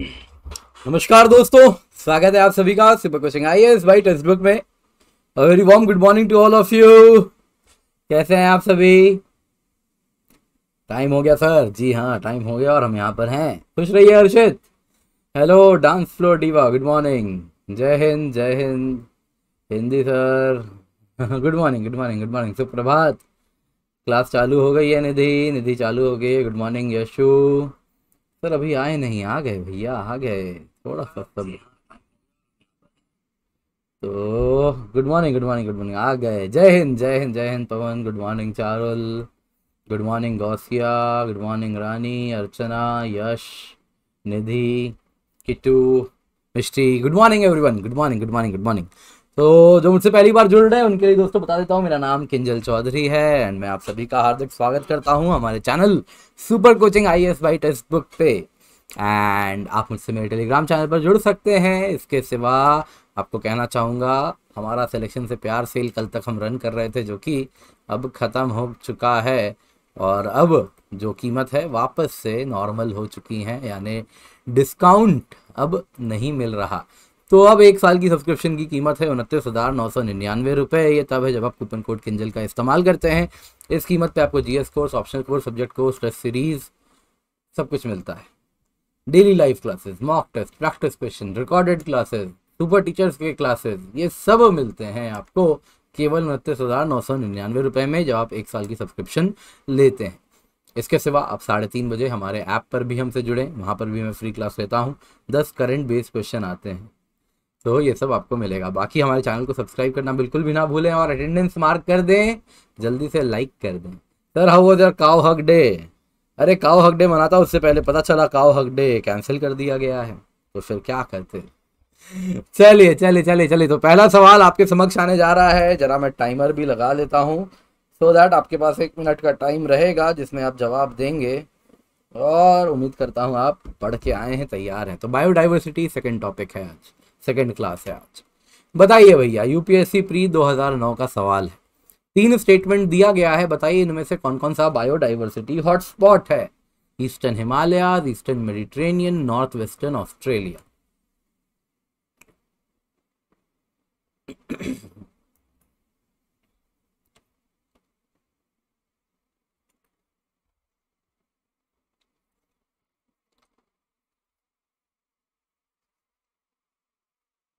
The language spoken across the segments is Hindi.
नमस्कार दोस्तों स्वागत है आप सभी का सुपर क्वेश्चन आई एस भाई टेक्स्ट बुक में very warm good morning to all of you कैसे हैं आप सभी टाइम हो गया सर जी हाँ टाइम हो गया और हम यहाँ पर हैं खुश रहिए है Harshit hello dance floor diva good morning जय हिंद जय हिंद Hindi sir good morning good morning good morning सुप्रभात क्लास चालू हो गई है निधि निधि चालू हो गई गुड मॉर्निंग यशु सर अभी आए नहीं आ गए भैया आ गए थोड़ा सा सब तो good morning good morning good morning आ गए जय हिंद जय हिंद जय हिंद Pawan good morning Charul good morning Gausiya good morning Rani Archana Yash Nidhi Kittu Misty good morning everyone good morning good morning good morning तो जो मुझसे पहली बार जुड़ रहे हैं उनके लिए दोस्तों बता देता हूँ मेरा नाम किंजल चौधरी है एंड मैं आप सभी का हार्दिक स्वागत करता हूँ हमारे channel super coaching I S by textbook पे एंड आप मुझसे मेरे टेलीग्राम चैनल पर जुड़ सकते हैं इसके सिवा आपको कहना चाहूँगा हमारा सिलेक्शन से प्यार सेल कल तक हम रन कर रहे थे जो कि अब ख़त्म हो चुका है और अब जो कीमत है वापस से नॉर्मल हो चुकी है यानी डिस्काउंट अब नहीं मिल रहा तो अब एक साल की सब्सक्रिप्शन की कीमत है उनतीस हज़ार नौ सौ निन्यानवे रुपये ये तब है जब आप कूपन कोड किंजल का इस्तेमाल करते हैं इस कीमत पे आपको GS course optional course subject course test series सब कुछ मिलता है daily live classes mock test practice question recorded classes super teachers के क्लासेज ये सब मिलते हैं आपको केवल उनतीस हज़ार नौ सौ निन्यानवे रुपये में जब आप एक साल की सब्सक्रिप्शन लेते हैं इसके सिवा आप साढ़े तीन बजे हमारे ऐप पर भी हमसे जुड़े वहाँ पर भी मैं फ्री क्लास लेता हूँ दस करंट बेस्ड क्वेश्चन आते हैं तो ये सब आपको मिलेगा बाकी हमारे चैनल को सब्सक्राइब करना बिल्कुल भी ना भूलें और अटेंडेंस मार्क कर दें जल्दी से लाइक कर दें सर हाउ वॉज काव हक डे अरे काव हक डे मनाता उससे पहले पता चला काव हक डे कैंसिल कर दिया गया है तो फिर क्या करते चलिए चलिए चलिए चलिए तो पहला सवाल आपके समक्ष आने जा रहा है जरा मैं टाइमर भी लगा लेता हूँ सो दैट आपके पास एक मिनट का टाइम रहेगा जिसमें आप जवाब देंगे और उम्मीद करता हूँ आप पढ़ के आए हैं तैयार हैं तो बायोडाइवर्सिटी सेकेंड टॉपिक है आज सेकेंड क्लास है आज बताइए भैया यूपीएससी प्री 2009 का सवाल है तीन स्टेटमेंट दिया गया है बताइए इनमें से कौन कौन सा बायोडाइवर्सिटी हॉटस्पॉट है eastern Himalaya eastern Mediterranean north western Australia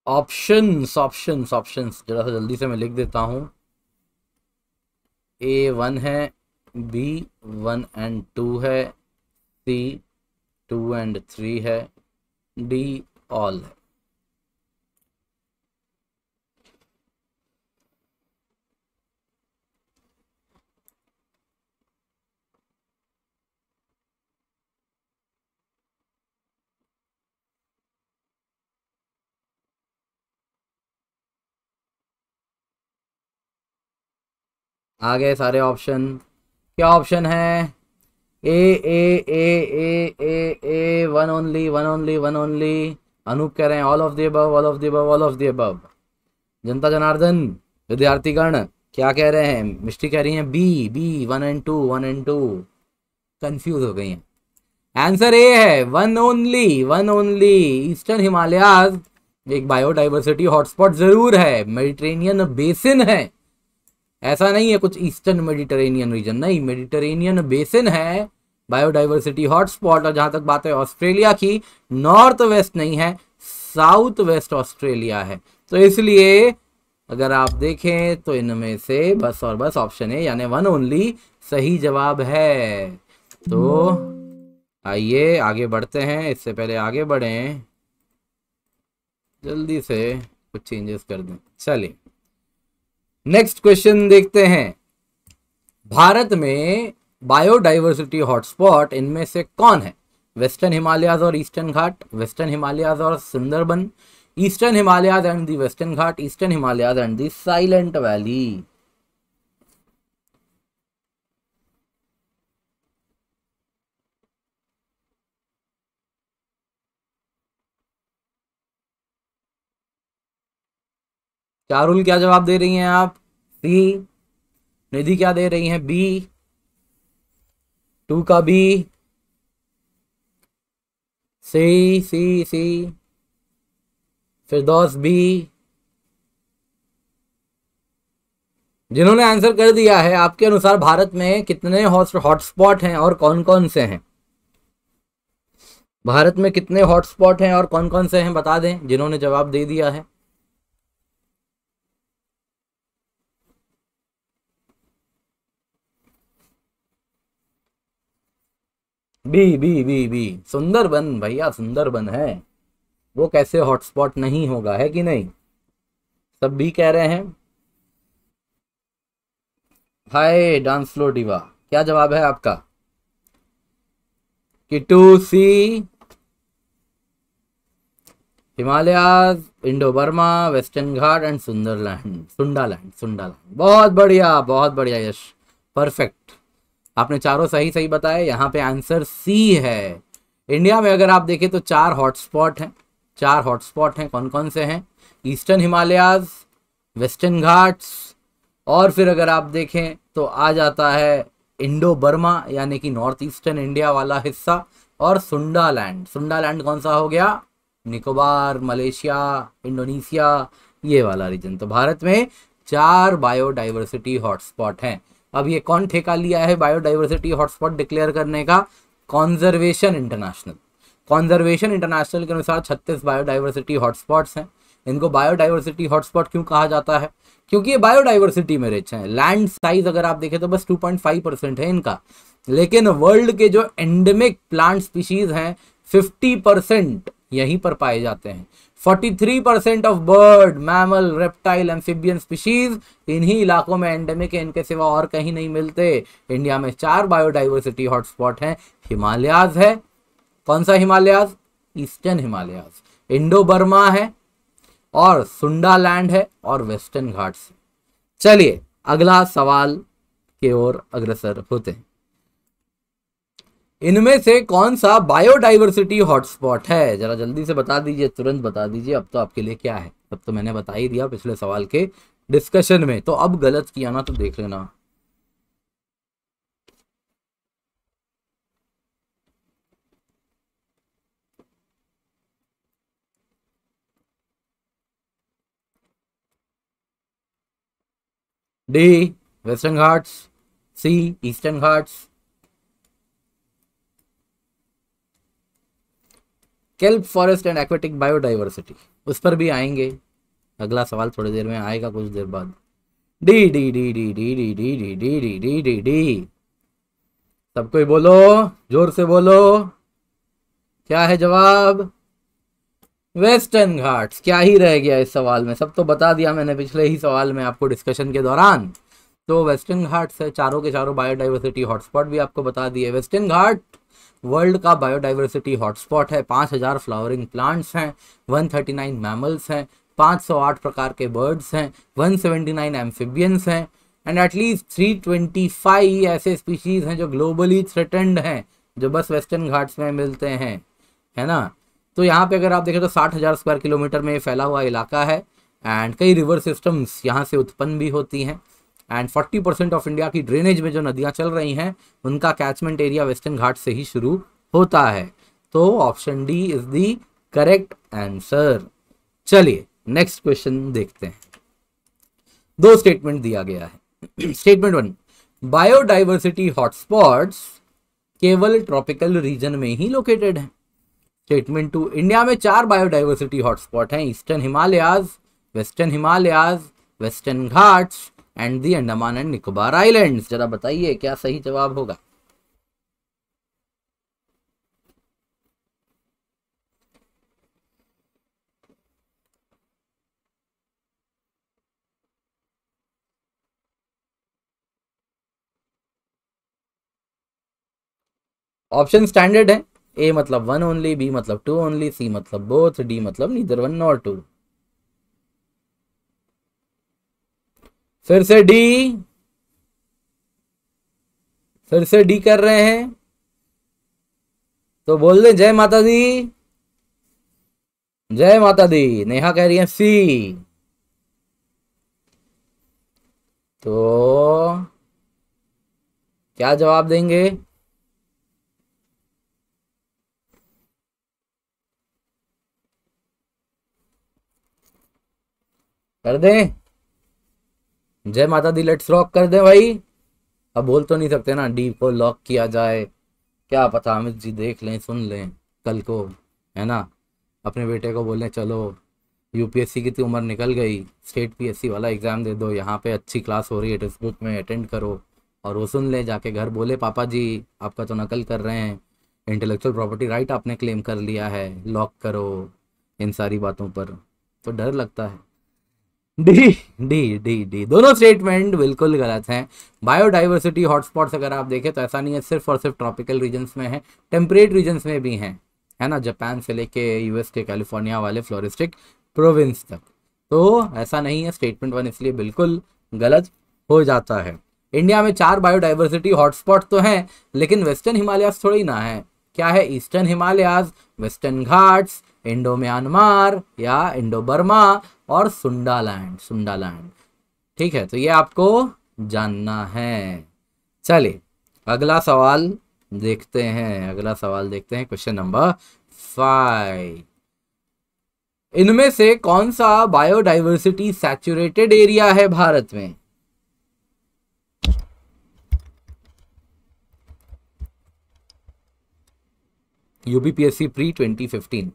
options options options जरा सा जल्दी से मैं लिख देता हूँ ए वन है बी वन एंड टू है सी टू एंड थ्री है डी ऑल है आ गए सारे ऑप्शन क्या ऑप्शन है A A A A A A one only one only one only Anoop कह रहे हैं all of the above all of the above all of the above जनता जनार्दन विद्यार्थीगण क्या कह रहे हैं मिस्ट्री कह रही हैं B B one and two one and two confuse हो गई हैं आंसर ए है one only one only eastern Himalayas एक बायोडाइवर्सिटी हॉटस्पॉट जरूर है मेडिट्रेनियन बेसिन है ऐसा नहीं है कुछ ईस्टर्न मेडिटेरेनियन रीजन नहीं मेडिटेरेनियन बेसिन है बायोडाइवर्सिटी हॉटस्पॉट और जहां तक बात है ऑस्ट्रेलिया की नॉर्थ वेस्ट नहीं है साउथ वेस्ट ऑस्ट्रेलिया है तो इसलिए अगर आप देखें तो इनमें से बस और बस ऑप्शन है यानी वन ओनली सही जवाब है तो आइए आगे बढ़ते हैं इससे पहले आगे बढ़ें जल्दी से कुछ चेंजेस कर दें चलिए नेक्स्ट क्वेश्चन देखते हैं भारत में बायोडाइवर्सिटी हॉटस्पॉट इनमें से कौन है वेस्टर्न हिमालयाज और ईस्टर्न घाट वेस्टर्न हिमालयाज और Sundarban eastern Himalayas and the western Ghat eastern Himalayas and the Silent Valley Charul क्या जवाब दे रही हैं आप सी निधि क्या दे रही हैं बी टू का बी सी सी सी दोस बी जिन्होंने आंसर कर दिया है आपके अनुसार भारत में कितने हॉटस्पॉट हैं और कौन कौन से हैं भारत में कितने हॉटस्पॉट हैं और कौन कौन से हैं बता दें जिन्होंने जवाब दे दिया है B B B B Sundarban भैया सुंदरबन है वो कैसे हॉटस्पॉट नहीं होगा है कि नहीं सब भी कह रहे हैं हाय डांस फ्लो डिवा क्या जवाब है आपका कि two C Himalayas Indo Burma western Ghat and Sunderland Sundaland Sundaland बहुत बढ़िया बहुत बढ़िया यश परफेक्ट आपने चारों सही सही बताया यहाँ पे आंसर सी है इंडिया में अगर आप देखें तो चार हॉटस्पॉट हैं चार हॉटस्पॉट हैं कौन कौन से हैं ईस्टर्न हिमालयाज वेस्टर्न घाट्स और फिर अगर आप देखें तो आ जाता है इंडो बर्मा यानी कि नॉर्थ ईस्टर्न इंडिया वाला हिस्सा और सुंडा लैंड सुंडा लैंड कौन सा हो गया निकोबार मलेशिया इंडोनेशिया ये वाला रीजन तो भारत में चार बायोडाइवर्सिटी हॉटस्पॉट हैं अब ये कौन ठेका लिया है बायोडाइवर्सिटी हॉटस्पॉट डिक्लेयर करने का कॉन्जर्वेशन इंटरनेशनल कॉन्जर्वेशन इंटरनेशनल के अनुसार छत्तीस बायोडाइवर्सिटी हॉटस्पॉट्स हैं इनको बायोडाइवर्सिटी हॉटस्पॉट क्यों कहा जाता है क्योंकि ये बायोडाइवर्सिटी में रिच हैं लैंड साइज अगर आप देखें तो बस 2.5 परसेंट है इनका लेकिन वर्ल्ड के जो एंडेमिक प्लांट स्पीशीज हैं 50 परसेंट यहीं पर पाए जाते हैं 43% of bird mammal reptile amphibian species इन्हीं इलाकों में एंडेमिक है इनके सिवा और कहीं नहीं मिलते इंडिया में चार बायोडाइवर्सिटी हॉटस्पॉट हैं हिमालयाज है कौन सा हिमालयाज ईस्टर्न हिमालयाज इंडो बर्मा है और सुंडा लैंड है और वेस्टर्न घाट्स चलिए अगला सवाल की ओर अग्रसर होते हैं इनमें से कौन सा बायोडाइवर्सिटी हॉटस्पॉट है जरा जल्दी से बता दीजिए तुरंत बता दीजिए अब तो आपके लिए क्या है अब तो मैंने बता ही दिया पिछले सवाल के डिस्कशन में तो अब गलत किया ना तो देख लेना D western Ghats C eastern Ghats kelp forest and aquatic biodiversity उस पर भी आएंगे अगला सवाल थोड़ी देर में आएगा कुछ देर बाद D D D D D D D D D D D D D सब कोई बोलो जोर से बोलो क्या है जवाब वेस्टर्न घाट्स क्या ही रह गया इस सवाल में सब तो बता दिया मैंने पिछले ही सवाल में आपको डिस्कशन के दौरान तो वेस्टर्न घाट्स है चारों के चारों बायोडाइवर्सिटी हॉटस्पॉट भी आपको बता दिए वेस्टर्न घाट वर्ल्ड का बायोडाइवर्सिटी हॉटस्पॉट है 5000 फ्लावरिंग प्लांट्स हैं 139 मैमल्स हैं 508 प्रकार के बर्ड्स हैं 179 एम्फिबियंस हैं एंड एटलीस्ट 325 ऐसे स्पीशीज हैं जो ग्लोबली थ्रेटेंड हैं जो बस वेस्टर्न घाट्स में मिलते हैं है ना तो यहाँ पे अगर आप देखें तो साठ हज़ार स्क्वायर किलोमीटर में फैला हुआ इलाका है एंड कई रिवर सिस्टम्स यहाँ से उत्पन्न भी होती हैं एंड 40 परसेंट ऑफ इंडिया की ड्रेनेज में जो नदियां चल रही हैं उनका कैचमेंट एरिया वेस्टर्न घाट से ही शुरू होता है तो option D is the correct answer चलिए नेक्स्ट क्वेश्चन देखते हैं दो स्टेटमेंट दिया गया है स्टेटमेंट वन बायोडाइवर्सिटी हॉटस्पॉट्स केवल ट्रॉपिकल रीजन में ही लोकेटेड है स्टेटमेंट टू इंडिया में चार बायोडाइवर्सिटी हॉटस्पॉट हैं eastern Himalayas western Himalayas western Ghats and the Andaman and Nicobar island जरा बताइए क्या सही जवाब होगा ऑप्शन स्टैंडर्ड है ए मतलब वन ओनली बी मतलब टू ओनली सी मतलब बोथ डी मतलब नीदर वन नॉट टू फिर से डी फिर से डी कर रहे हैं तो बोल दें जय माता दी जय माता दी नेहा कह रही है सी तो क्या जवाब देंगे कर दें जय माता दी लेट्स रॉक कर दे भाई अब बोल तो नहीं सकते ना डी को लॉक किया जाए क्या पता अमित जी देख लें सुन लें कल को है ना अपने बेटे को बोलें चलो यूपीएससी की तो उम्र निकल गई स्टेट पीएससी वाला एग्ज़ाम दे दो यहाँ पे अच्छी क्लास हो रही है टेस्ट बुक में अटेंड करो और वो सुन ले जाके घर बोले पापा जी आपका तो नकल कर रहे हैं इंटेलेक्चुअल प्रॉपर्टी राइट आपने क्लेम कर लिया है लॉक करो इन सारी बातों पर तो डर लगता है डी डी डी डी दोनों स्टेटमेंट बिल्कुल गलत हैं बायोडाइवर्सिटी हॉटस्पॉट्स अगर आप देखें तो ऐसा नहीं है सिर्फ और सिर्फ ट्रॉपिकल रीजन्स में है टेम्परेट रीजन्स में भी हैं है ना जापान से लेके यूएस के कैलिफोर्निया वाले फ्लोरिस्टिक प्रोविंस तक तो ऐसा नहीं है स्टेटमेंट वन इसलिए बिल्कुल गलत हो जाता है इंडिया में चार बायोडाइवर्सिटी हॉटस्पॉट तो हैं लेकिन वेस्टर्न हिमालयाज थोड़ी ना है क्या है eastern Himalayas western Ghats Indo Myanmar या इंडो बर्मा और सुंडालैंड सुंडालैंड ठीक है तो ये आपको जानना है चलिए अगला सवाल देखते हैं अगला सवाल देखते हैं क्वेश्चन नंबर फाइव इनमें से कौन सा बायोडाइवर्सिटी सैचुरेटेड एरिया है भारत में UPSC pre 2015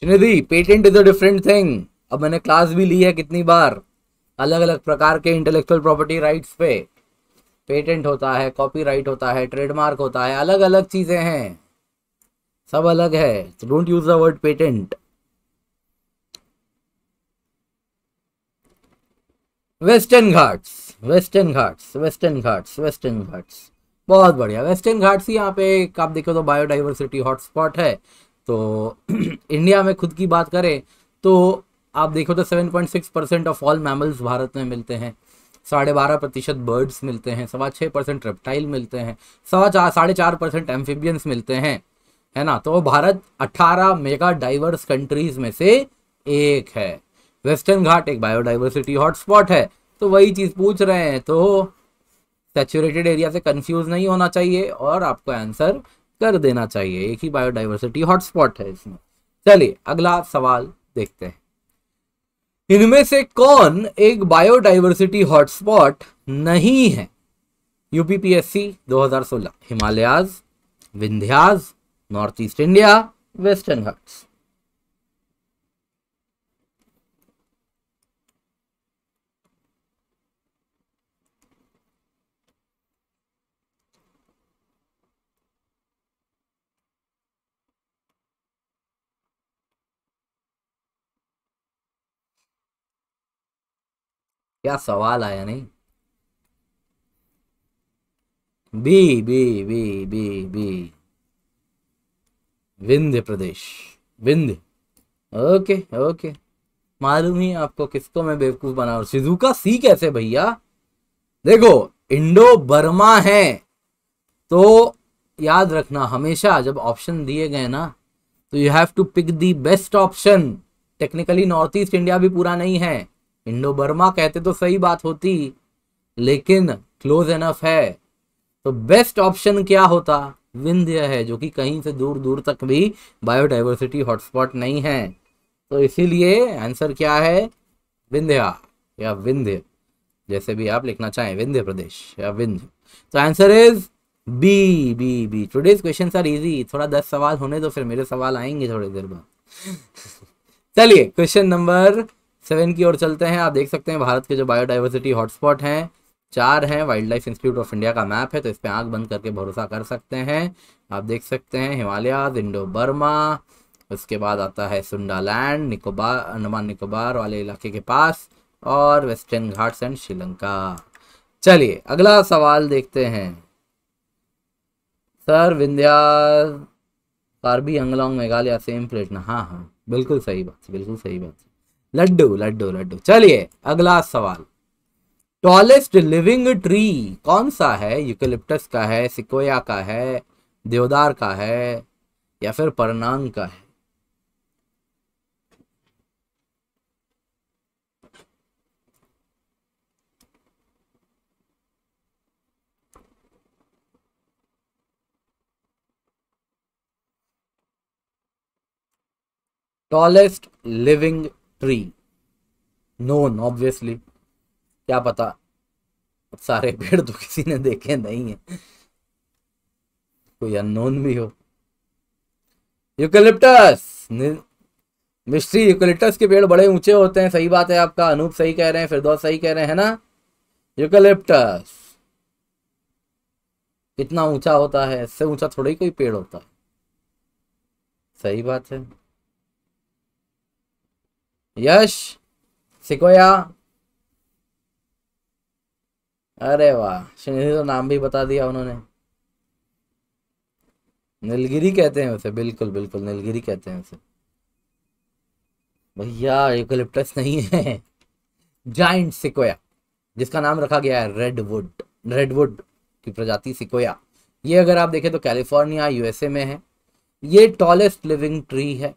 Shrinidhi patent is a different thing अब मैंने क्लास भी ली है कितनी बार अलग अलग प्रकार के इंटेलेक्चुअल प्रॉपर्टी राइट्स पे पेटेंट होता है कॉपीराइट होता है ट्रेडमार्क होता है अलग अलग चीज़ें हैं सब अलग है don't use the word patent Western Ghats Western Ghats Western Ghats Western Ghats बहुत बढ़िया वेस्टर्न घाट्स यहाँ पे आप देखो तो बायोडाइवर्सिटी हॉटस्पॉट है तो इंडिया में खुद की बात करें तो आप देखो तो 7.6 percent of all mammals Bharat में मिलते हैं साढ़े बारह प्रतिशत बर्ड्स मिलते हैं सवा छः परसेंट रेप्टाइल मिलते हैं सवा चार साढ़े चार परसेंट एम्फिबियंस मिलते हैं है ना तो भारत 18 मेगा डाइवर्स कंट्रीज में से एक है वेस्टर्न घाट एक बायोडाइवर्सिटी हॉटस्पॉट है तो वही चीज़ पूछ रहे हैं तो सेचुरेटेड एरिया से कंफ्यूज नहीं होना चाहिए और आपको आंसर कर देना चाहिए एक ही बायोडाइवर्सिटी हॉटस्पॉट है इसमें चलिए अगला सवाल देखते हैं इनमें से कौन एक बायोडाइवर्सिटी हॉटस्पॉट नहीं है UPPSC 2016 Himalayas Vindhyas North East India Western Ghats क्या सवाल आया नहीं B B B B B Vindhya Pradesh Vindhya okay okay मालूम ही आपको किसको मैं बेवकूफ बना रहा का सी कैसे भैया देखो इंडो बर्मा है तो याद रखना हमेशा जब ऑप्शन दिए गए ना तो you have to pick the best option technically North East India भी पूरा नहीं है इंडो बर्मा कहते तो सही बात होती लेकिन क्लोज एनफ है तो बेस्ट ऑप्शन क्या होता विंध्य है जो कि कहीं से दूर दूर तक भी बायोडाइवर्सिटी हॉटस्पॉट नहीं है तो इसीलिए आंसर क्या है विंध्या या विंध्य जैसे भी आप लिखना चाहें विंध्य प्रदेश या विंध्य तो answer is B B B today's question are easy थोड़ा दस सवाल होने तो फिर मेरे सवाल आएंगे थोड़ी देर बाद चलिए क्वेश्चन नंबर सेवन की ओर चलते हैं आप देख सकते हैं भारत के जो बायोडाइवर्सिटी हॉटस्पॉट हैं चार हैं Wildlife Institute of India का मैप है तो इस पर आँख बंद करके भरोसा कर सकते हैं आप देख सकते हैं हिमालयाज इंडो बर्मा उसके बाद आता है सुंडालैंड निकोबार अंडमान निकोबार वाले इलाके के पास और वेस्टर्न घाट्स एंड श्रीलंका चलिए अगला सवाल देखते हैं sir Vindhya Karbi Anglong Meghalaya same plate ना हाँ हाँ बिल्कुल सही बात बिल्कुल सही बात लड्डू लड्डू लड्डू चलिए अगला सवाल टॉलेस्ट लिविंग ट्री कौन सा है यूकेलिप्टस का है सिकोया का है देवदार का है या फिर परनांग का है tallest living tree known obviously क्या पता सारे पेड़ तो किसी ने देखे नहीं है कोई अननोन भी हो यूकेलिप्टस मिस्ट्री यूकेलिप्टस के पेड़ बड़े ऊंचे होते हैं सही बात है आपका अनूप सही कह रहे हैं फिरदौस सही कह रहे हैं ना यूकेलिप्टस कितना ऊंचा होता है इससे ऊंचा थोड़ा ही कोई पेड़ होता है सही बात है यश सिकोया अरे वाह श्रीनिधि तो नाम भी बता दिया उन्होंने नीलगिरी कहते हैं उसे बिल्कुल बिल्कुल नीलगिरी कहते हैं उसे भैया यूकलिप्टस नहीं है जाइंट सिकोया जिसका नाम रखा गया है रेडवुड रेडवुड की प्रजाति सिकोया ये अगर आप देखें तो कैलिफोर्निया यूएसए में है ये टॉलेस्ट लिविंग ट्री है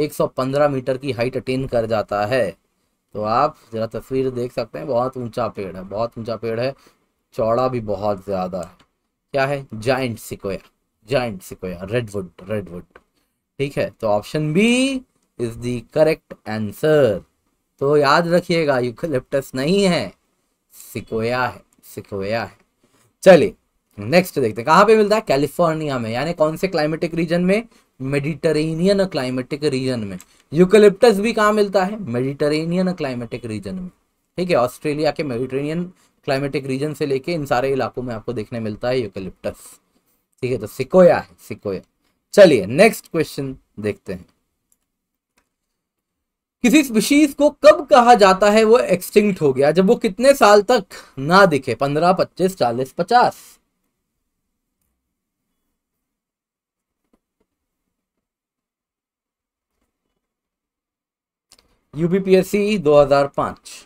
115 मीटर की हाइट अटेन कर जाता है तो आप ज़रा तस्वीर देख सकते हैं बहुत ऊंचा पेड़ है बहुत ऊंचा पेड़ है चौड़ा भी बहुत ज़्यादा है क्या है giant sequoia giant sequoia redwood redwood ठीक है तो option B is the correct answer तो याद रखिएगा यूकलिप्टस नहीं है सिकोया है सिकोया है चलिए नेक्स्ट देखते हैं कहाँ पे मिलता है कैलिफोर्निया में यानी कौन से क्लाइमेटिक रीजन में मेडिटरेनियन क्लाइमेटिक रीजन में यूकलिप्टस भी कहाँ मिलता है मेडिटरेनियन क्लाइमेटिक रीजन में ठीक है ऑस्ट्रेलिया के मेडिटेरियन क्लाइमेटिक रीजन से लेके इन सारे इलाकों में आपको देखने मिलता है यूकलिप्टस ठीक है तो सिकोया है सिकोया चलिए नेक्स्ट क्वेश्चन देखते हैं किसी स्पीशीज को कब कहा जाता है वो एक्सटिंक्ट हो गया जब वो कितने साल तक ना दिखे पंद्रह पच्चीस चालीस पचास यूपीपीएससी 2005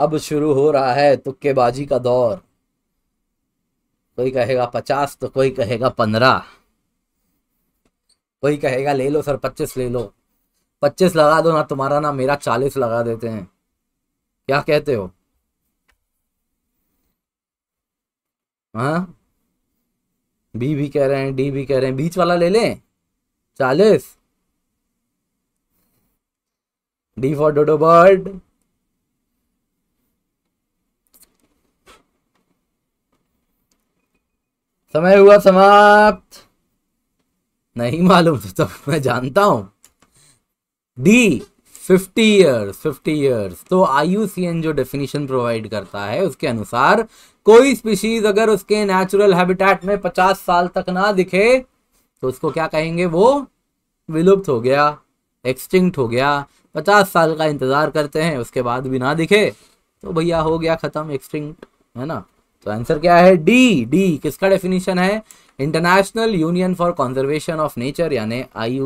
अब शुरू हो रहा है तुक्केबाजी का दौर कोई कहेगा पचास तो कोई कहेगा पंद्रह कोई कहेगा ले लो सर पच्चीस ले लो पच्चीस लगा दो ना तुम्हारा ना मेरा चालीस लगा देते हैं क्या कहते हो हाँ बी भी कह रहे हैं डी भी कह रहे हैं बीच वाला ले लें चालीस डी फॉर डोडो बर्ड समय हुआ समाप्त नहीं मालूम तो मैं जानता हूं D fifty years fifty years तो एन जो डेफिनेशन प्रोवाइड करता है उसके अनुसार कोई स्पीशीज अगर उसके नेचुरल हैबिटेट में पचास साल तक ना दिखे तो उसको क्या कहेंगे वो विलुप्त हो गया एक्सटिंक्ट हो गया पचास साल का इंतजार करते हैं उसके बाद भी ना दिखे तो भैया हो गया खत्म एक्सटिंक्ट है ना तो आंसर क्या है डी डी किसका डेफिनेशन है International Union for Conservation of Nature यानी आई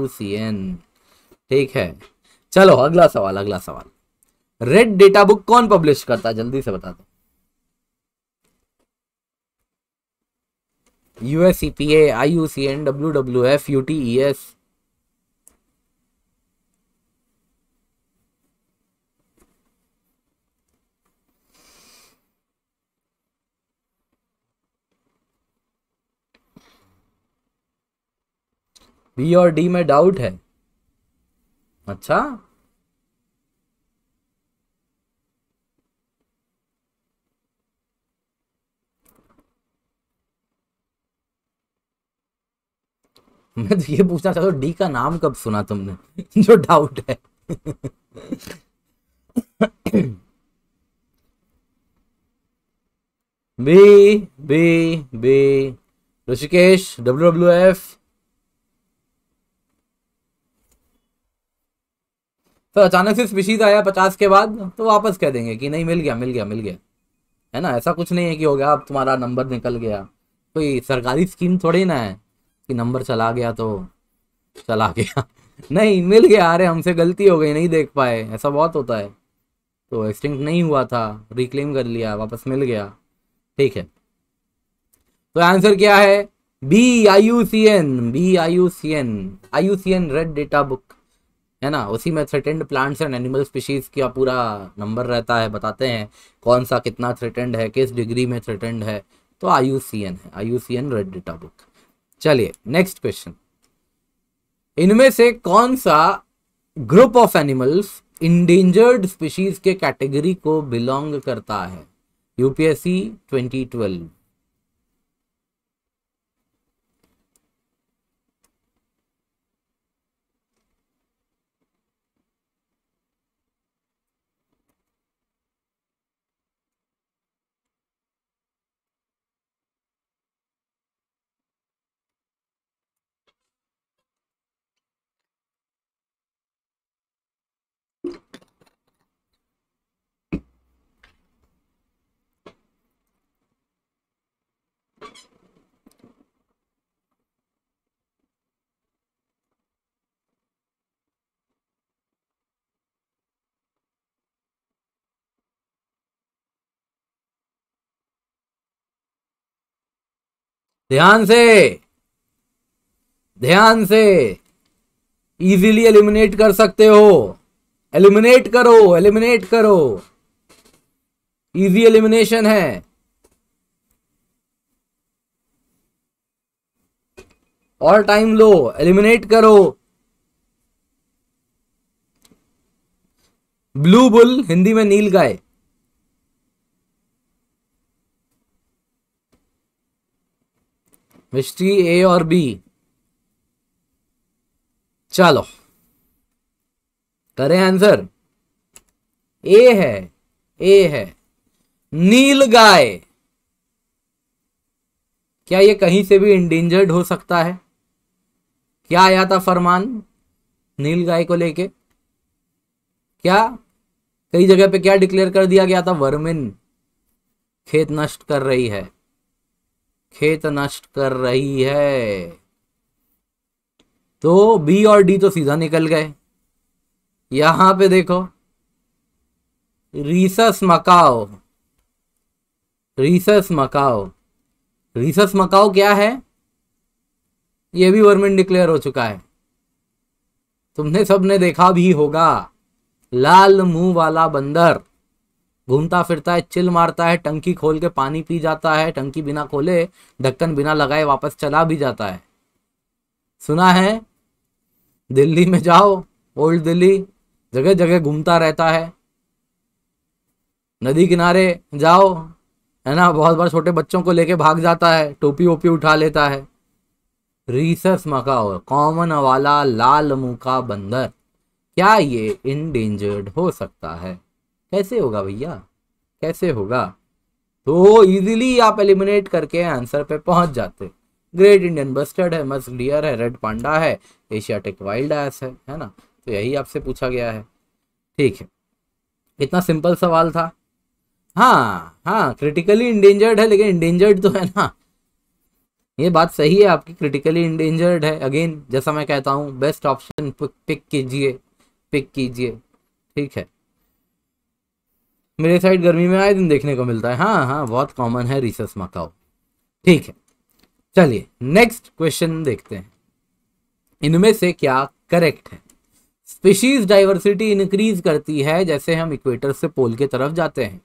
ठीक है चलो अगला सवाल अगला सवाल रेड डेटा बुक कौन पब्लिश करता है जल्दी से बता दो USCPA IUCN W W F S B और डी में डाउट है अच्छा मैं तो ये पूछना चाहता हूँ डी का नाम कब सुना तुमने जो डाउट है B B B Rishikesh W W F फिर तो अचानक से स्पीशीज आया पचास के बाद तो वापस कह देंगे कि नहीं मिल गया मिल गया मिल गया है ना ऐसा कुछ नहीं है कि हो गया अब तुम्हारा नंबर निकल गया कोई सरकारी स्कीम थोड़ी ना है कि नंबर चला गया तो चला गया नहीं मिल गया अरे हमसे गलती हो गई नहीं देख पाए ऐसा बहुत होता है तो एक्सटिंक्ट नहीं हुआ था रिक्लेम कर लिया वापस मिल गया ठीक है तो आंसर क्या है B I U C N B I U C N I U C N Red Data Book है ना उसी में threatened plants and animal species का पूरा नंबर रहता है बताते हैं कौन सा कितना थ्रेटेंड है किस डिग्री में थ्रेटेंड है तो आई है आई रेड डेटा बुक चलिए नेक्स्ट क्वेश्चन इनमें से कौन सा group of animals endangered species के कैटेगरी को बिलोंग करता है यूपीएससी 2012 ध्यान से ध्यान से इजीली एलिमिनेट कर सकते हो एलिमिनेट करो एलिमिनेट करो इजी एलिमिनेशन है और टाइम लो एलिमिनेट करो ब्लू बुल हिंदी में नील गाय मिस्ट्री ए और बी चलो करें आंसर ए है ए है नील गाय क्या ये कहीं से भी इंडेंजर्ड हो सकता है क्या आया था फरमान नील गाय को लेके क्या कई जगह पे क्या डिक्लेयर कर दिया गया था वर्मिन खेत नष्ट कर रही है खेत नष्ट कर रही है तो बी और डी तो सीधा निकल गए यहां पे देखो rhesus macaque rhesus macaque rhesus macaque क्या है यह भी गवर्नमेंट डिक्लेयर हो चुका है तुमने सबने देखा भी होगा लाल मुंह वाला बंदर घूमता फिरता है चिल मारता है टंकी खोल के पानी पी जाता है टंकी बिना खोले ढक्कन बिना लगाए वापस चला भी जाता है सुना है दिल्ली में जाओ ओल्ड दिल्ली जगह जगह घूमता रहता है नदी किनारे जाओ है ना बहुत बार छोटे बच्चों को लेके भाग जाता है टोपी ओपी उठा लेता है मका मकाओ कॉमन वाला लाल मुखा बंदर क्या ये इनडेंजर्ड हो सकता है कैसे होगा भैया कैसे होगा तो इजीली आप एलिमिनेट करके आंसर पे पहुंच जाते ग्रेट इंडियन बस्टर्ड है मस्क डियर है रेड पांडा है एशियाटिक वाइल्ड एस है है ना तो यही आपसे पूछा गया है ठीक है इतना सिंपल सवाल था हाँ हाँ क्रिटिकली इंडेंजर्ड है लेकिन इंडेंजर्ड तो है ना ये बात सही है आपकी क्रिटिकली इंडेंजर्ड है अगेन जैसा मैं कहता हूँ बेस्ट ऑप्शन पिक कीजिए पिक कीजिए ठीक है मेरे साइड गर्मी में आए दिन देखने को मिलता है हाँ हाँ बहुत कॉमन है रिसस मकाओ ठीक है चलिए नेक्स्ट क्वेश्चन देखते हैं इनमें से क्या करेक्ट है स्पीशीज डाइवर्सिटी इंक्रीज करती है जैसे हम इक्वेटर से पोल के तरफ जाते हैं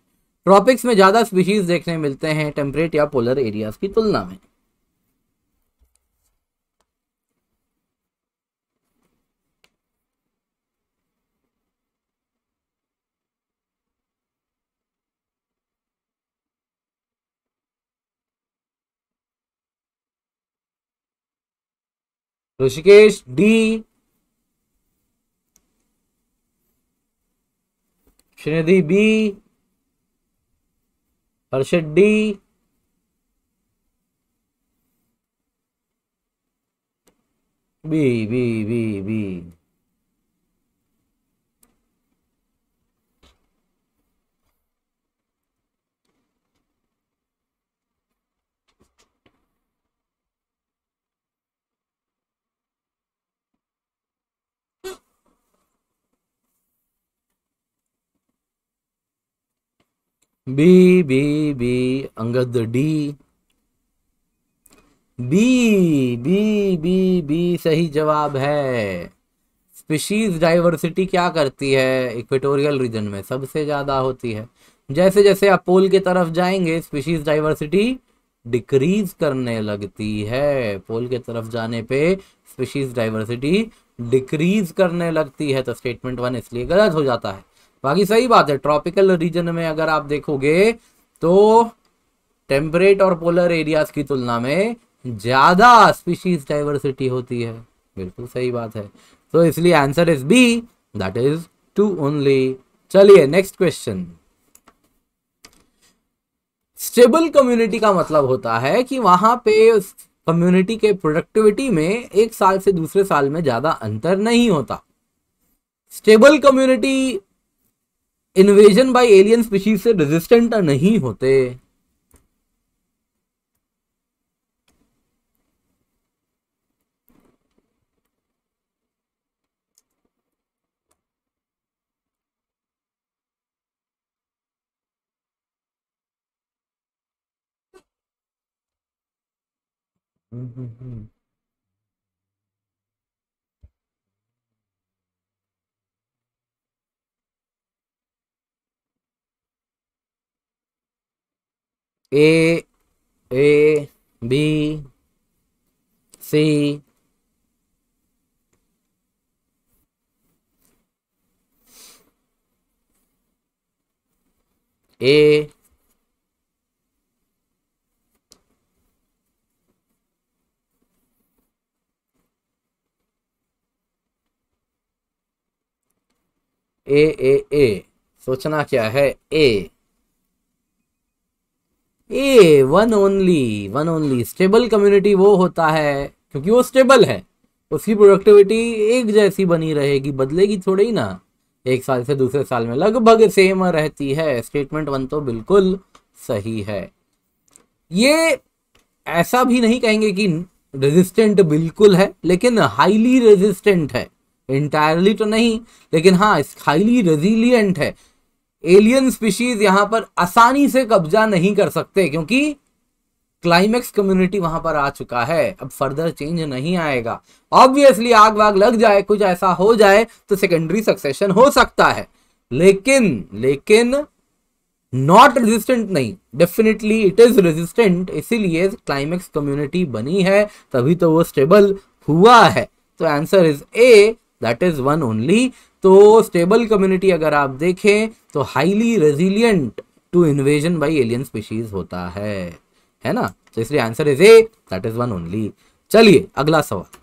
ट्रॉपिक्स में ज़्यादा स्पीशीज देखने मिलते हैं टेम्परेट या पोलर एरियाज की तुलना में Rishikesh D Shrinidhi B Harshad D B B B B B B B Angad D B B B B सही जवाब है स्पीशीज डाइवर्सिटी क्या करती है इक्वेटोरियल रीजन में सबसे ज़्यादा होती है जैसे जैसे आप पोल की तरफ जाएंगे स्पीशीज डाइवर्सिटी डिक्रीज करने लगती है पोल के तरफ जाने पे स्पीशीज डाइवर्सिटी डिक्रीज करने लगती है तो स्टेटमेंट वन इसलिए गलत हो जाता है बाकी सही बात है ट्रॉपिकल रीजन में अगर आप देखोगे तो टेम्परेट और पोलर एरियाज की तुलना में ज्यादा स्पीशीज डाइवर्सिटी होती है बिल्कुल सही बात है तो इसलिए answer is B that is two only चलिए नेक्स्ट क्वेश्चन स्टेबल कम्युनिटी का मतलब होता है कि वहां पे कम्युनिटी के प्रोडक्टिविटी में एक साल से दूसरे साल में ज्यादा अंतर नहीं होता stable community invasion by alien species से रेजिस्टेंट नहीं होते हम्म हम्म, हम्म। ए A B C A A A ए सोचना क्या है A A one only one only stable community वो होता है क्योंकि वो स्टेबल है उसकी प्रोडक्टिविटी एक जैसी बनी रहेगी बदलेगी थोड़ी ही ना एक साल से दूसरे साल में लगभग सेम रहती है स्टेटमेंट वन तो बिल्कुल सही है ये ऐसा भी नहीं कहेंगे कि रेजिस्टेंट बिल्कुल है लेकिन हाईली रेजिस्टेंट है इंटायरली तो नहीं लेकिन हाँ हाईली रेजिलियंट है एलियन स्पीशीज यहां पर आसानी से कब्जा नहीं कर सकते क्योंकि क्लाइमेक्स कम्युनिटी वहां पर आ चुका है अब फर्दर चेंज नहीं आएगा ऑब्वियसली आग वाग लग जाए कुछ ऐसा हो जाए तो सेकेंडरी सक्सेशन हो सकता है लेकिन लेकिन नॉट रेजिस्टेंट नहीं डेफिनेटली इट इज रेजिस्टेंट इसीलिए क्लाइमेक्स कम्युनिटी बनी है तभी तो वो स्टेबल हुआ है तो answer is A that is one only तो स्टेबल कम्युनिटी अगर आप देखें तो highly resilient to invasion by alien species होता है है ना तो इसलिए answer is A that is one only चलिए अगला सवाल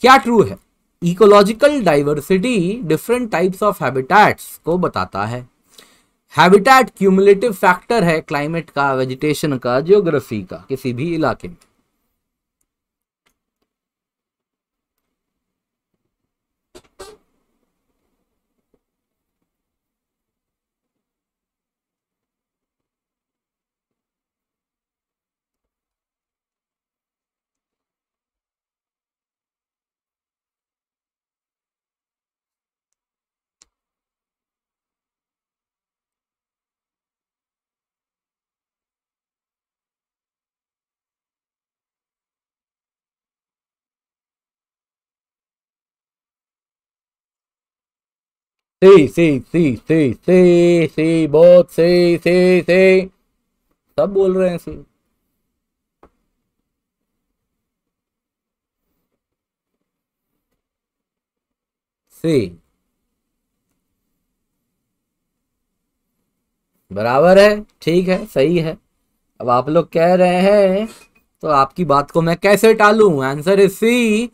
क्या ट्रू है ecological diversity different types of habitats को बताता है हैबिटेट क्यूमुलेटिव फैक्टर है क्लाइमेट का वेजिटेशन का जियोग्राफी का किसी भी इलाके में Sí, sí, sí, sí, sí, sí, bot, sí, sí, sí. सब बोल रहे हैं सी सी बराबर है ठीक है सही है अब आप लोग कह रहे हैं तो आपकी बात को मैं कैसे टालू answer is C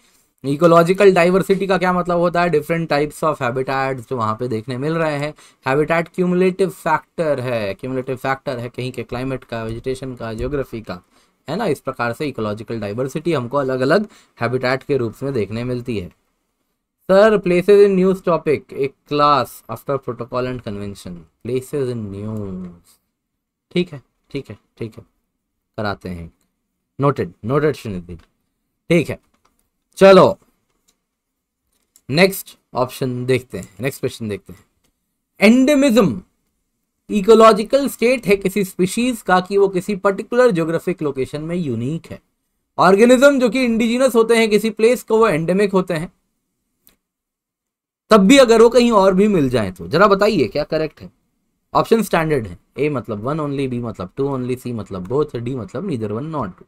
ecological diversity का क्या मतलब होता है डिफरेंट टाइप्स ऑफ हैबिटेट्स जो वहाँ पे देखने मिल रहे हैं हैबिटेट क्यूमुलेटिव फैक्टर है क्यूमुलेटिव फैक्टर है कहीं के क्लाइमेट का वेजिटेशन का जियोग्राफी का है ना इस प्रकार से इकोलॉजिकल डाइवर्सिटी हमको अलग अलग हैबिटेट के रूप में देखने मिलती है sir places in news topic एक class after protocol and convention places in news ठीक है ठीक है ठीक है कराते हैं नोटेड नोटेड ठीक है चलो नेक्स्ट ऑप्शन देखते हैं नेक्स्ट क्वेश्चन देखते हैं एंडेमिज्म इकोलॉजिकल स्टेट है किसी स्पीशीज का कि वो किसी पर्टिकुलर ज्योग्राफिक लोकेशन में यूनिक है ऑर्गेनिज्म जो कि इंडिजिनस होते हैं किसी प्लेस को वो एंडेमिक होते हैं तब भी अगर वो कहीं और भी मिल जाए तो जरा बताइए क्या करेक्ट है ऑप्शन स्टैंडर्ड है ए मतलब वन ओनली बी मतलब टू ओनली सी मतलब बोथ डी मतलब नीदर वन नॉट टू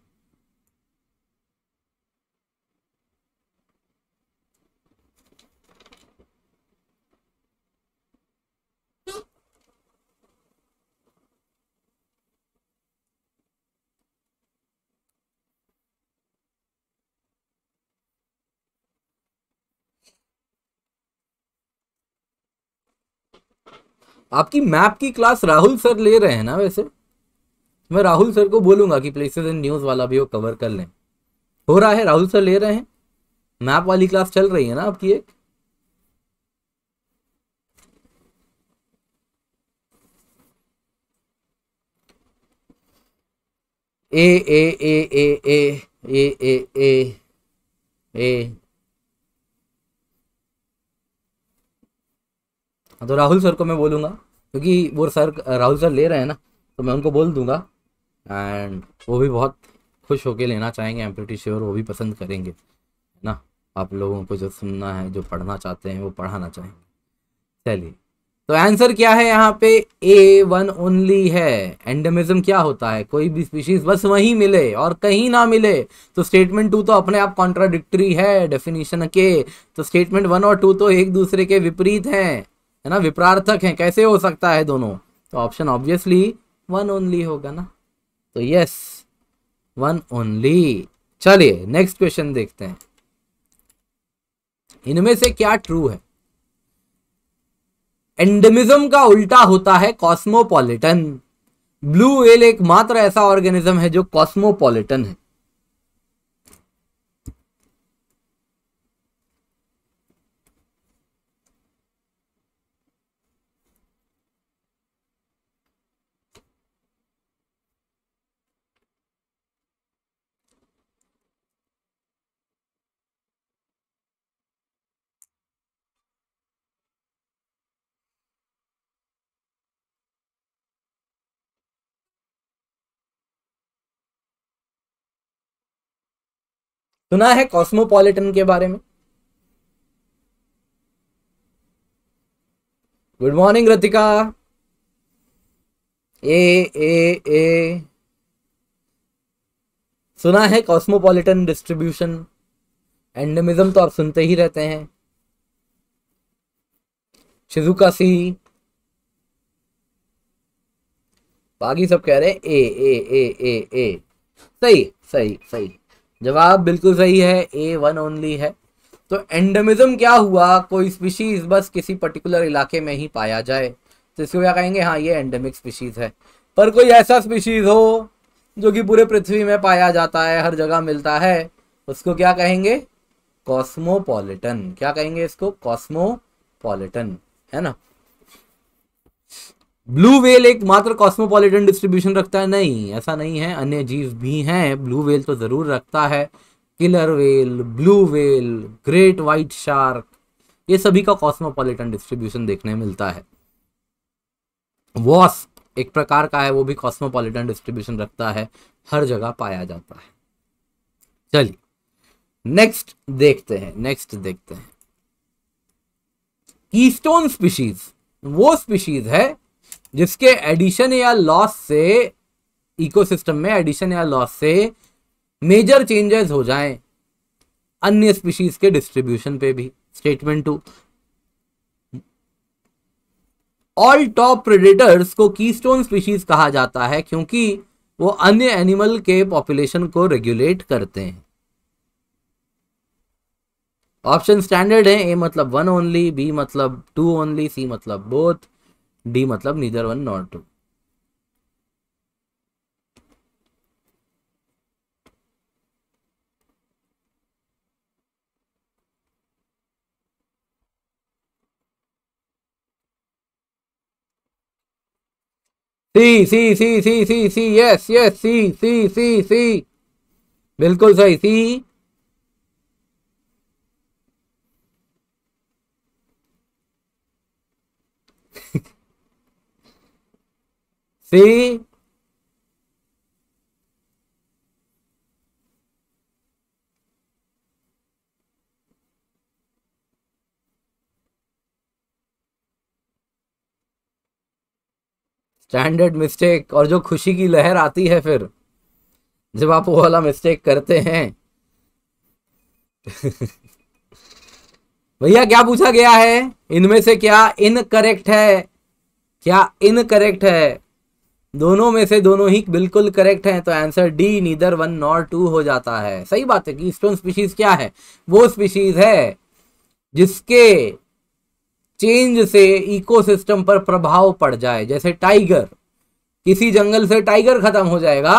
आपकी मैप की क्लास राहुल सर ले रहे हैं ना वैसे मैं राहुल सर को बोलूंगा कि प्लेसेस एंड न्यूज़ वाला भी वो कवर कर लें हो रहा है राहुल सर ले रहे हैं मैप वाली क्लास चल रही है ना आपकी एक ए A A A A A A ए हाँ, तो राहुल सर को मैं बोलूँगा क्योंकि वो सर राहुल सर ले रहे हैं ना तो मैं उनको बोल दूँगा एंड वो भी बहुत खुश होके लेना चाहेंगे एम प्रिटी श्योर वो भी पसंद करेंगे है ना आप लोगों को जो सुनना है जो पढ़ना चाहते हैं वो पढ़ाना चाहेंगे चलिए तो आंसर क्या है यहाँ पे ए वन ओनली है एंडमिज्म क्या होता है कोई भी स्पीशीज बस वहीं मिले और कहीं ना मिले तो स्टेटमेंट टू तो अपने आप कॉन्ट्राडिक्टरी है डेफिनेशन के तो स्टेटमेंट वन और टू तो एक दूसरे के विपरीत हैं है ना विपरार्थक हैं कैसे हो सकता है दोनों तो ऑप्शन ऑब्वियसली वन ओनली होगा ना तो यस वन ओनली चलिए नेक्स्ट क्वेश्चन देखते हैं इनमें से क्या ट्रू है एंडमिज्म का उल्टा होता है कॉस्मोपॉलिटन ब्लू वेल एकमात्र ऐसा ऑर्गेनिज्म है जो कॉस्मोपॉलिटन है सुना है कॉस्मोपॉलिटन के बारे में good morning Ratika A A A सुना है कॉस्मोपॉलिटन डिस्ट्रीब्यूशन एंडमिज्म तो आप सुनते ही रहते हैं शिजुका सी बाकी सब कह रहे हैं ए ए ए ए ए सही सही सही जवाब बिल्कुल सही है ए वन ओनली है तो एंडमिज्म क्या हुआ कोई स्पीशीज बस किसी पर्टिकुलर इलाके में ही पाया जाए तो इसको क्या कहेंगे हाँ ये एंडेमिक स्पीशीज है पर कोई ऐसा स्पीशीज हो जो कि पूरे पृथ्वी में पाया जाता है हर जगह मिलता है उसको क्या कहेंगे कॉस्मोपॉलिटन क्या कहेंगे इसको कॉस्मोपॉलिटन है ना ब्लू वेल एक मात्र कॉस्मोपॉलिटन डिस्ट्रीब्यूशन रखता है नहीं ऐसा नहीं है अन्य जीव भी हैं ब्लू वेल तो ज़रूर रखता है killer whale blue whale great white shark ये सभी का कॉस्मोपॉलिटन डिस्ट्रीब्यूशन देखने मिलता है वॉस्प एक प्रकार का है वो भी कॉस्मोपॉलिटन डिस्ट्रीब्यूशन रखता है हर जगह पाया जाता है चलिए नेक्स्ट देखते हैं नेक्स्ट देखते हैं कीस्टोन स्पीशीज वो स्पीशीज है जिसके एडिशन या लॉस से इकोसिस्टम में एडिशन या लॉस से मेजर चेंजेस हो जाएं अन्य स्पीशीज के डिस्ट्रीब्यूशन पे भी statement two all top predators को कीस्टोन स्पीशीज कहा जाता है क्योंकि वो अन्य एनिमल के पॉपुलेशन को रेगुलेट करते हैं ऑप्शन स्टैंडर्ड है ए मतलब वन ओनली बी मतलब टू ओनली सी मतलब बोथ डी मतलब neither one not two C C C C C C yes yes C C C C बिल्कुल सही सी See? स्टैंडर्ड मिस्टेक और जो खुशी की लहर आती है फिर जब आप वो वाला मिस्टेक करते हैं भैया क्या पूछा गया है इनमें से क्या इनकरेक्ट है क्या इनकरेक्ट है दोनों में से दोनों ही बिल्कुल करेक्ट हैं तो answer D neither one not two हो जाता है सही बात है कि स्टोन स्पीशीज क्या है वो स्पीशीज है जिसके चेंज से इकोसिस्टम पर प्रभाव पड़ जाए जैसे टाइगर किसी जंगल से टाइगर खत्म हो जाएगा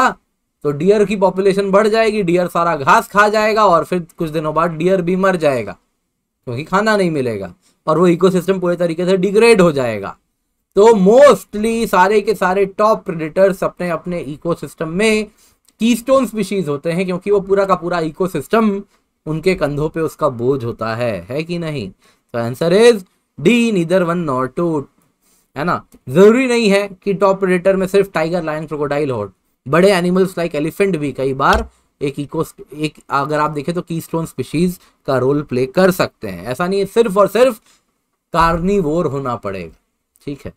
तो डियर की पॉपुलेशन बढ़ जाएगी डियर सारा घास खा जाएगा और फिर कुछ दिनों बाद डियर भी मर जाएगा क्योंकि तो खाना नहीं मिलेगा और वो इकोसिस्टम पूरे तरीके से डिग्रेड हो जाएगा तो मोस्टली सारे के सारे टॉप प्रेडेटर्स अपने अपने इकोसिस्टम में कीस्टोन स्पीशीज होते हैं क्योंकि वो पूरा का पूरा इकोसिस्टम उनके कंधों पे उसका बोझ होता है है कि नहीं तो answer is D neither one not two है ना जरूरी नहीं है कि टॉप प्रेडेटर में सिर्फ टाइगर लाइन क्रोकोडाइल हो बड़े एनिमल्स लाइक एलिफेंट भी कई बार एक इको एक अगर आप देखें तो की स्टोन स्पीशीज का रोल प्ले कर सकते हैं ऐसा नहीं है सिर्फ और सिर्फ कार्निवोर होना पड़ेगा ठीक है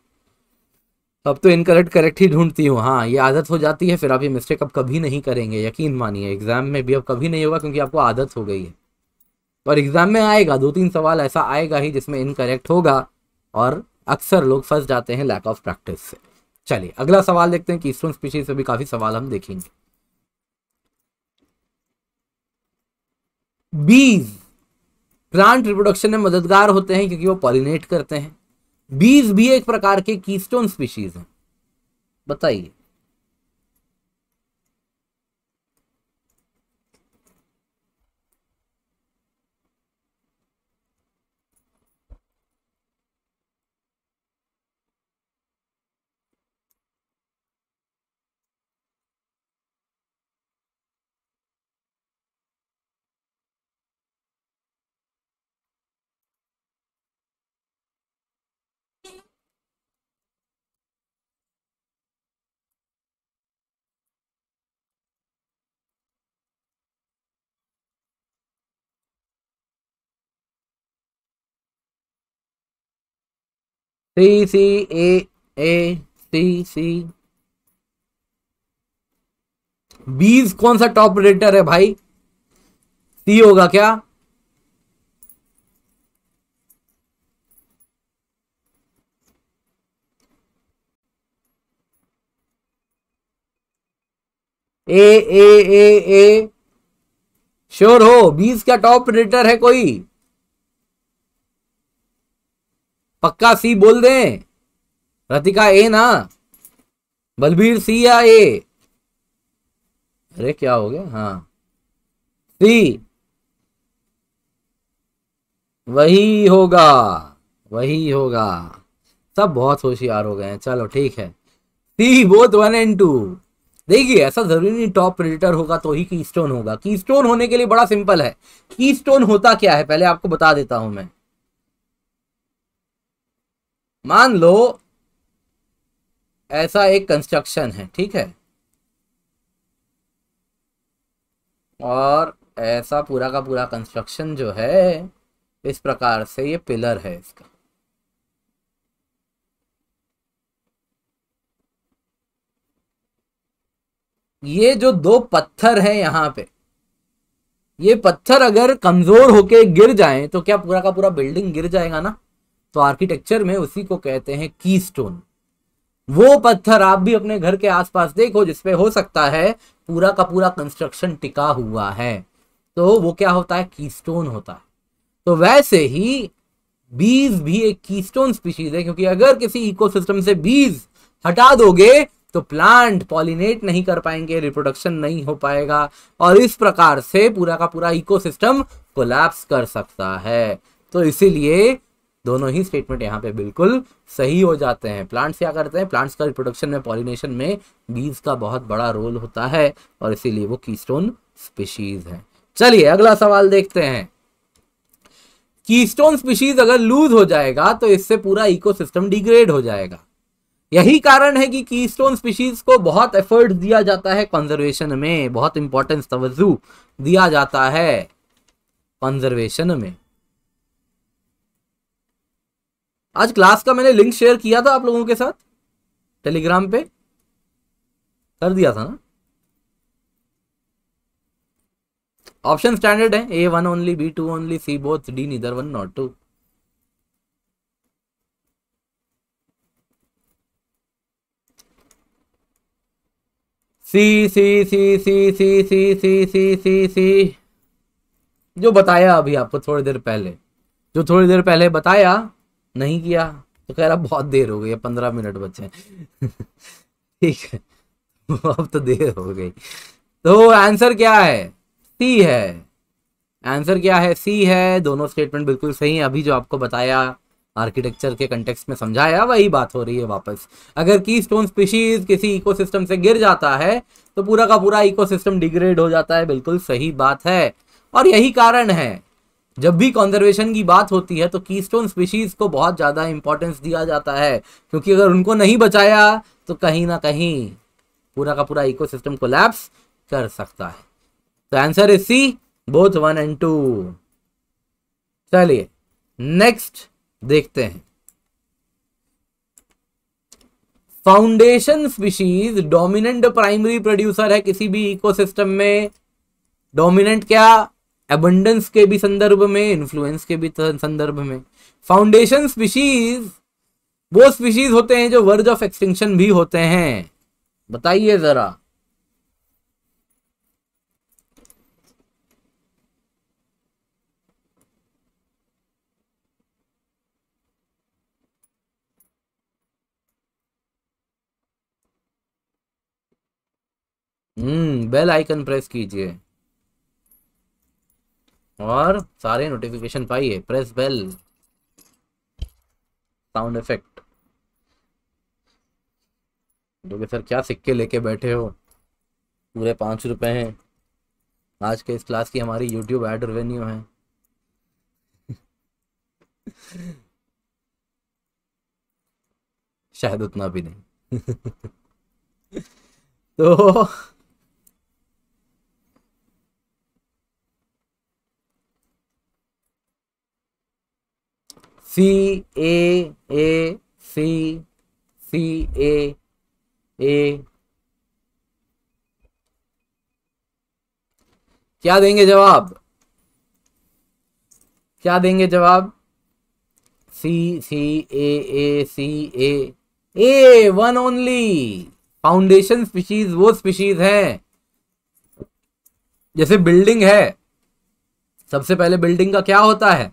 अब तो इनकरेक्ट करेक्ट ही ढूंढती हूँ हाँ ये आदत हो जाती है फिर आप ये मिस्टेक अब कभी नहीं करेंगे यकीन मानिए एग्जाम में भी अब कभी नहीं होगा क्योंकि आपको आदत हो गई है और एग्ज़ाम में आएगा दो तीन सवाल ऐसा आएगा ही जिसमें इनकरेक्ट होगा और अक्सर लोग फंस जाते हैं लैक ऑफ प्रैक्टिस से चलिए अगला सवाल देखते हैं कि स्टोन स्पीशीज से भी काफ़ी सवाल हम देखेंगे बीज प्लांट रिप्रोडक्शन में मददगार होते हैं क्योंकि वो पॉलिनेट करते हैं बीज भी एक प्रकार के कीस्टोन स्पीशीज हैं बताइए C C A A C C बीज कौन सा टॉप रेटर है भाई सी होगा क्या ए ए ए ए श्योर हो बीस का टॉप रेटर है कोई पक्का सी बोल दें रतिका ए ना बलबीर सी या ए अरे क्या हो गया हाँ सी वही होगा वही होगा सब बहुत होशियार हो गए हैं चलो ठीक है C both one and two देखिए ऐसा जरूरी नहीं टॉप प्रेडिटर होगा तो ही कीस्टोन होगा कीस्टोन होने के लिए बड़ा सिंपल है कीस्टोन होता क्या है पहले आपको बता देता हूं मैं मान लो ऐसा एक कंस्ट्रक्शन है ठीक है और ऐसा पूरा का पूरा कंस्ट्रक्शन जो है इस प्रकार से ये पिलर है इसका ये जो दो पत्थर हैं यहां पे ये पत्थर अगर कमजोर होके गिर जाए तो क्या पूरा का पूरा बिल्डिंग गिर जाएगा ना तो आर्किटेक्चर में उसी को कहते हैं कीस्टोन वो पत्थर आप भी अपने घर के आसपास देखो जिसपे हो सकता है पूरा का पूरा कंस्ट्रक्शन टिका हुआ है तो वो क्या होता है कीस्टोन होता है तो वैसे ही बीज भी एक कीस्टोन स्पीशीज है क्योंकि अगर किसी इकोसिस्टम से बीज हटा दोगे तो प्लांट पॉलिनेट नहीं कर पाएंगे रिप्रोडक्शन नहीं हो पाएगा और इस प्रकार से पूरा का पूरा इकोसिस्टम कोलैप्स कर सकता है तो इसीलिए दोनों ही स्टेटमेंट यहाँ पे बिल्कुल सही हो जाते हैं प्लांट्स क्या करते हैं प्लांट्स का रिप्रोडक्शन में पॉलिनेशन में बीज का बहुत बड़ा रोल होता है और इसीलिए वो कीस्टोन स्पीशीज है चलिए अगला सवाल देखते हैं कीस्टोन स्पीशीज अगर लूज हो जाएगा तो इससे पूरा इकोसिस्टम डिग्रेड हो जाएगा यही कारण है कि कीस्टोन स्पीशीज को बहुत एफर्ट दिया जाता है कंजर्वेशन में बहुत इंपॉर्टेंस तवज्जो दिया जाता है कंजर्वेशन में आज क्लास का मैंने लिंक शेयर किया था आप लोगों के साथ टेलीग्राम पे कर दिया था ना ऑप्शन स्टैंडर्ड है A one only B two only C both D neither one not two C C C C C C C C C C जो बताया अभी आपको थोड़ी देर पहले जो थोड़ी देर पहले बताया नहीं किया तो कह रहा बहुत देर हो गई है पंद्रह मिनट बचे ठीक है अब तो देर हो गई तो आंसर क्या है सी है आंसर क्या है सी है दोनों स्टेटमेंट बिल्कुल सही है अभी जो आपको बताया आर्किटेक्चर के कंटेक्स्ट में समझाया वही बात हो रही है वापस अगर की स्टोन स्पीशीज किसी इकोसिस्टम से गिर जाता है तो पूरा का पूरा इकोसिस्टम डिग्रेड हो जाता है बिल्कुल सही बात है और यही कारण है जब भी कॉन्जर्वेशन की बात होती है तो कीस्टोन स्पीशीज को बहुत ज़्यादा इंपॉर्टेंस दिया जाता है क्योंकि अगर उनको नहीं बचाया तो कहीं ना कहीं पूरा का पूरा इकोसिस्टम को कर सकता है तो answer is C both one and two चलिए नेक्स्ट देखते हैं foundation species dominant primary producer है किसी भी इकोसिस्टम में डोमिनेंट क्या एबंडेंस के भी संदर्भ में इन्फ्लुएंस के भी संदर्भ में फाउंडेशन स्पीशीज वो स्पीशीज होते हैं जो वर्ज ऑफ एक्सटिंक्शन भी होते हैं बताइए जरा हम्म बेल आइकन प्रेस कीजिए और सारे नोटिफिकेशन पाइए प्रेस बेल साउंड इफेक्ट देखिए सर क्या सिक्के लेके बैठे हो पूरे पाँच रुपए हैं आज के इस क्लास की हमारी यूट्यूब एड रेवेन्यू है शायद उतना भी नहीं तो सी A A C C A ए क्या देंगे जवाब क्या देंगे जवाब C C A A C A A one only foundation species वो स्पीशीज हैं जैसे बिल्डिंग है सबसे पहले बिल्डिंग का क्या होता है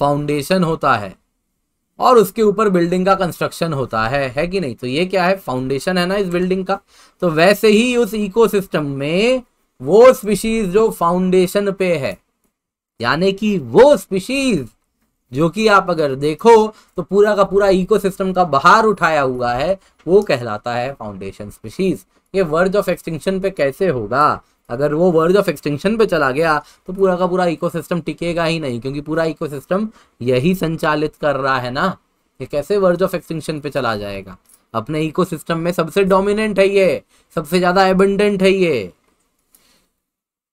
फाउंडेशन होता है और उसके ऊपर बिल्डिंग का कंस्ट्रक्शन होता है है कि नहीं तो ये क्या है फाउंडेशन है ना इस बिल्डिंग का तो वैसे ही उस इकोसिस्टम में वो स्पीशीज जो फाउंडेशन पे है यानी कि वो स्पीशीज जो कि आप अगर देखो तो पूरा का पूरा इकोसिस्टम का बाहर उठाया हुआ है वो कहलाता है फाउंडेशन स्पीशीज ये वर्ड ऑफ एक्सटिंक्शन पे कैसे होगा अगर वो वर्ज ऑफ एक्सटेंशन पे चला गया तो पूरा का पूरा इकोसिस्टम टिकेगा ही नहीं क्योंकि पूरा इकोसिस्टम यही संचालित कर रहा है ना ये कैसे वर्ज ऑफ एक्सटेंशन पे चला जाएगा अपने इकोसिस्टम में सबसे डोमिनेंट है ये सबसे ज्यादा एबंडेंट है ये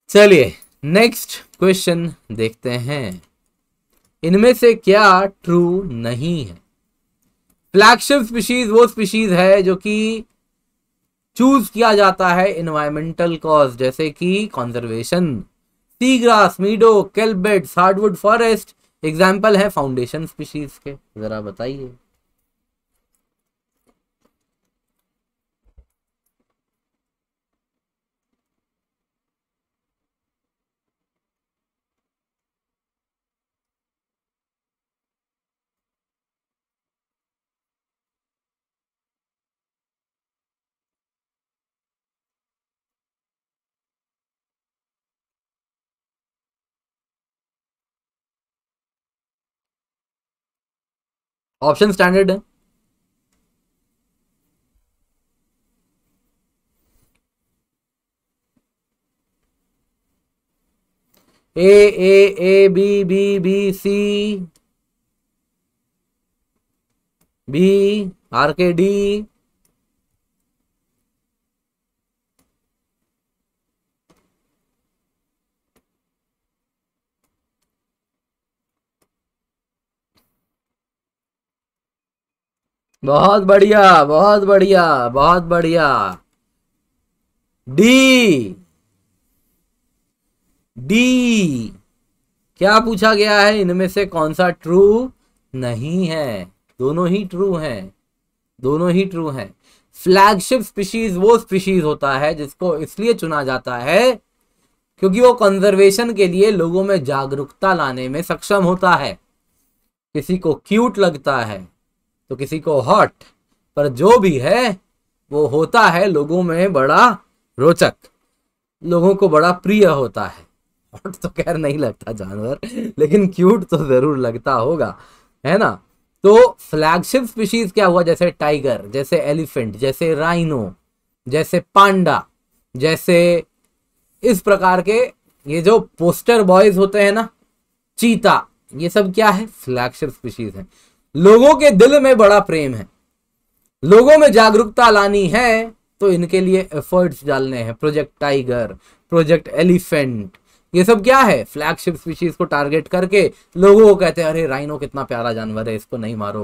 चलिए नेक्स्ट क्वेश्चन देखते हैं इनमें से क्या ट्रू नहीं है फ्लैगशिप स्पीशीज वो स्पीशीज है जो कि चूज किया जाता है इन्वायरमेंटल कॉज जैसे कि conservation sea grass meadow kelp beds hardwood forest example है फाउंडेशन स्पीशीज के जरा बताइए ऑप्शन स्टैंडर्ड है A A A B B B C B आर के डी बहुत बढ़िया बहुत बढ़िया बहुत बढ़िया डी डी क्या पूछा गया है इनमें से कौन सा ट्रू नहीं है दोनों ही ट्रू हैं दोनों ही ट्रू हैं फ्लैगशिप स्पीशीज वो स्पीशीज होता है जिसको इसलिए चुना जाता है क्योंकि वो कंजर्वेशन के लिए लोगों में जागरूकता लाने में सक्षम होता है किसी को क्यूट लगता है तो किसी को हॉट पर जो भी है वो होता है लोगों में बड़ा रोचक लोगों को बड़ा प्रिय होता है हॉट तो खैर नहीं लगता जानवर लेकिन क्यूट तो जरूर लगता होगा है ना तो फ्लैगशिप स्पीशीज क्या हुआ जैसे टाइगर जैसे एलिफेंट जैसे राइनो जैसे पांडा जैसे इस प्रकार के ये जो पोस्टर बॉयज होते हैं ना चीता ये सब क्या है फ्लैगशिप स्पीशीज है लोगों के दिल में बड़ा प्रेम है लोगों में जागरूकता लानी है तो इनके लिए एफर्ट्स डालने हैं प्रोजेक्ट टाइगर प्रोजेक्ट एलिफेंट ये सब क्या है फ्लैगशिप स्पीशीज को टारगेट करके लोगों को कहते हैं अरे राइनो कितना प्यारा जानवर है इसको नहीं मारो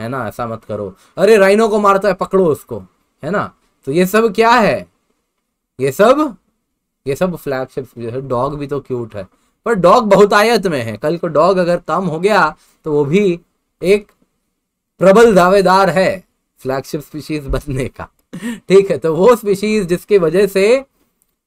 है ना ऐसा मत करो अरे राइनो को मारता है पकड़ो उसको है ना तो ये सब क्या है ये सब ये सब फ्लैगशिप डॉग भी तो क्यूट है पर डॉग बहुतायत में है कल को डॉग अगर कम हो गया तो वो भी एक प्रबल दावेदार है फ्लैगशिप स्पीशीज बनने का ठीक है तो वो स्पीशीज जिसकी वजह से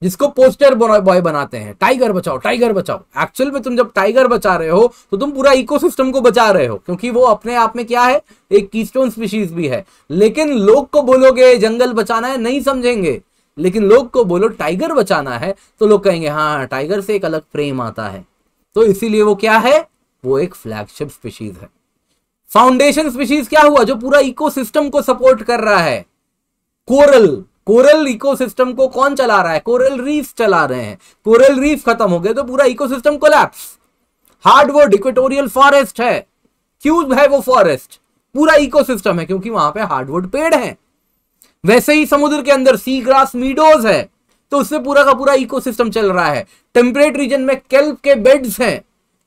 जिसको पोस्टर बॉय बनाते हैं टाइगर बचाओ टाइगर बचाओ एक्चुअल में तुम जब टाइगर बचा रहे हो तो तुम पूरा इकोसिस्टम को बचा रहे हो क्योंकि वो अपने आप में क्या है एक कीस्टोन स्पीशीज भी है लेकिन लोग को बोलोगे जंगल बचाना है नहीं समझेंगे लेकिन लोग को बोलो टाइगर बचाना है तो लोग कहेंगे हाँ टाइगर हाँ, से एक अलग प्रेम आता है तो इसीलिए वो क्या है वो एक फ्लैगशिप स्पीशीज है फाउंडेशन स्पीशीज क्या हुआ जो पूरा इकोसिस्टम को सपोर्ट कर रहा है कोरल कोरल इकोसिस्टम को कौन चला रहा है कोरल रीफ चला रहे हैं कोरल रीफ खत्म हो गए तो पूरा ecosystem collapse hardwood equatorial forest है क्यों है वो फॉरेस्ट पूरा इकोसिस्टम है क्योंकि वहां पे हार्डवुड पेड़ है वैसे ही समुद्र के अंदर सी ग्रास मीडोज है तो उससे पूरा का पूरा इकोसिस्टम चल रहा है टेम्परेट रीजन में केल्प के बेड्स हैं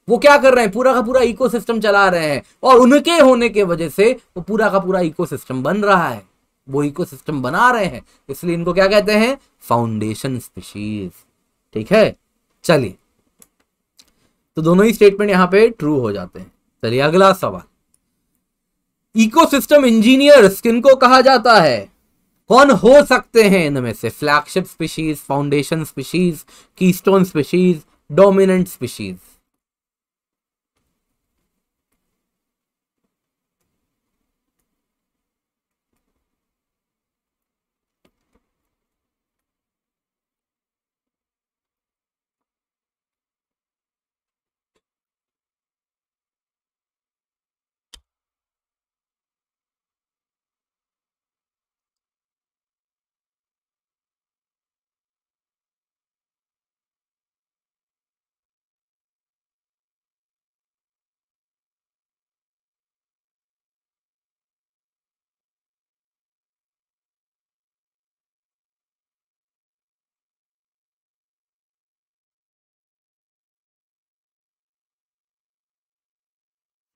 वो क्या कर रहे हैं पूरा का पूरा इकोसिस्टम चला रहे हैं और उनके होने के वजह से वो पूरा का पूरा इकोसिस्टम बन रहा है वो इकोसिस्टम बना रहे हैं इसलिए इनको क्या कहते हैं फाउंडेशन स्पीशीज ठीक है चलिए तो दोनों ही स्टेटमेंट यहां पे ट्रू हो जाते हैं चलिए अगला सवाल इकोसिस्टम इंजीनियर्स किनको कहा जाता है कौन हो सकते हैं इनमें से flagship species foundation species keystone species dominant species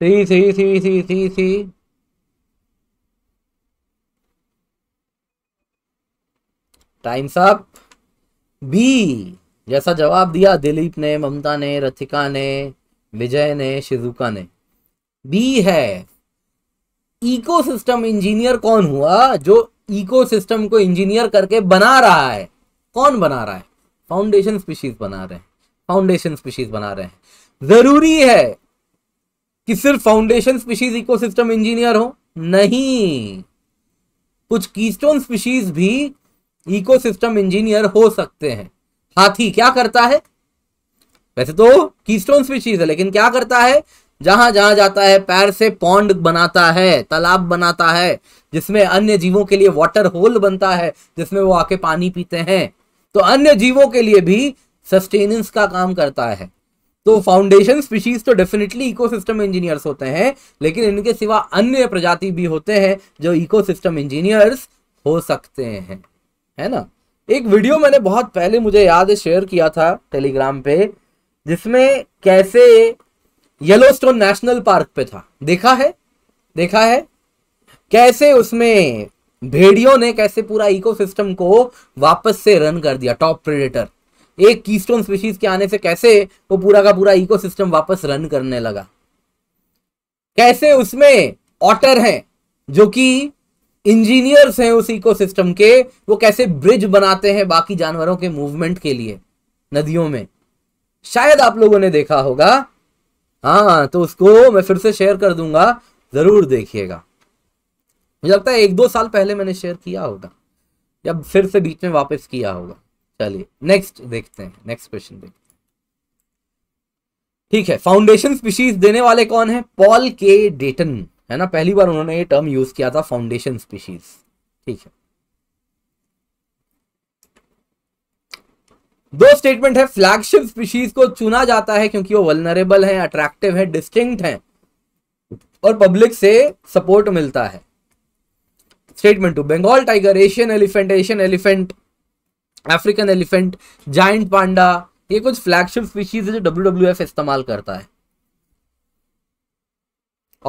सही सही सही सही सही सही टाइम्स अप बी जैसा जवाब दिया दिलीप ने ममता ने रथिका ने विजय ने शिजुका ने बी है इकोसिस्टम इंजीनियर कौन हुआ जो इकोसिस्टम को इंजीनियर करके बना रहा है कौन बना रहा है फाउंडेशन स्पीशीज बना रहे हैं फाउंडेशन स्पीशीज बना रहे हैं जरूरी है कि सिर्फ फाउंडेशन स्पीशीज इकोसिस्टम इंजीनियर हो नहीं कुछ कीस्टोन स्पीशीज भी इकोसिस्टम इंजीनियर हो सकते हैं हाथी क्या करता है वैसे तो कीस्टोन स्पीशीज है लेकिन क्या करता है जहां जहां जाता है पैर से पौंड बनाता है तालाब बनाता है जिसमें अन्य जीवों के लिए वाटर होल बनता है जिसमें वो आके पानी पीते हैं तो अन्य जीवों के लिए भी सस्टेनेंस का काम करता है तो फाउंडेशन स्पीशीज तो डेफिनेटली इकोसिस्टम इंजीनियर्स होते हैं लेकिन इनके सिवा अन्य प्रजाति भी होते हैं जो इकोसिस्टम इंजीनियर्स हो सकते हैं है ना एक वीडियो मैंने बहुत पहले मुझे याद शेयर किया था टेलीग्राम पे जिसमें कैसे येलोस्टोन नेशनल पार्क पे था देखा है देखा है कैसे उसमें भेड़ियों ने कैसे पूरा इकोसिस्टम को वापस से रन कर दिया टॉप प्रेडेटर एक कीस्टोन स्पीशीज के आने से कैसे वो पूरा का पूरा इकोसिस्टम वापस रन करने लगा कैसे उसमें ऑटर हैं जो कि इंजीनियर्स हैं उस इकोसिस्टम के वो कैसे ब्रिज बनाते हैं बाकी जानवरों के मूवमेंट के लिए नदियों में शायद आप लोगों ने देखा होगा हाँ तो उसको मैं फिर से शेयर कर दूंगा जरूर देखिएगा मुझे लगता है एक दो साल पहले मैंने शेयर किया होगा या फिर से बीच में वापस किया होगा चलिए नेक्स्ट देखते हैं नेक्स्ट क्वेश्चन देखते ठीक है फाउंडेशन स्पीशीज देने वाले कौन है पॉल के डेटन है ना पहली बार उन्होंने ये टर्म यूज किया था फाउंडेशन स्पीशीज ठीक है दो स्टेटमेंट है फ्लैगशिप स्पीशीज को चुना जाता है क्योंकि वो वलनरेबल है अट्रैक्टिव है डिस्टिंक्ट है और पब्लिक से सपोर्ट मिलता है statement two Bengal tiger Asian elephant Asian elephant African elephant giant panda ये कुछ फ्लैगशिप स्पीशीज है जो डब्ल्यू इस्तेमाल करता है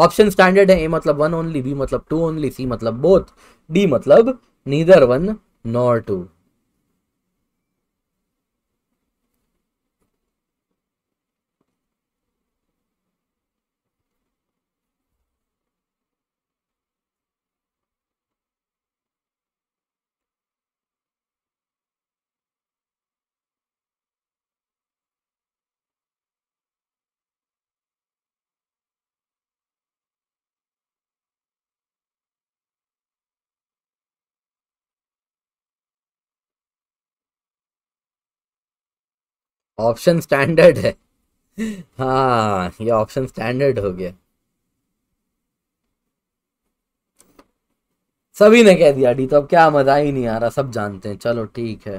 ऑप्शन स्टैंडर्ड है ए मतलब वन ओनली बी मतलब टू ओनली सी मतलब बोथ डी मतलब neither one nor two option standard है हाँ ये ऑप्शन स्टैंडर्ड हो गया सभी ने कह दिया डी तो अब क्या मजा ही नहीं आ रहा सब जानते हैं चलो ठीक है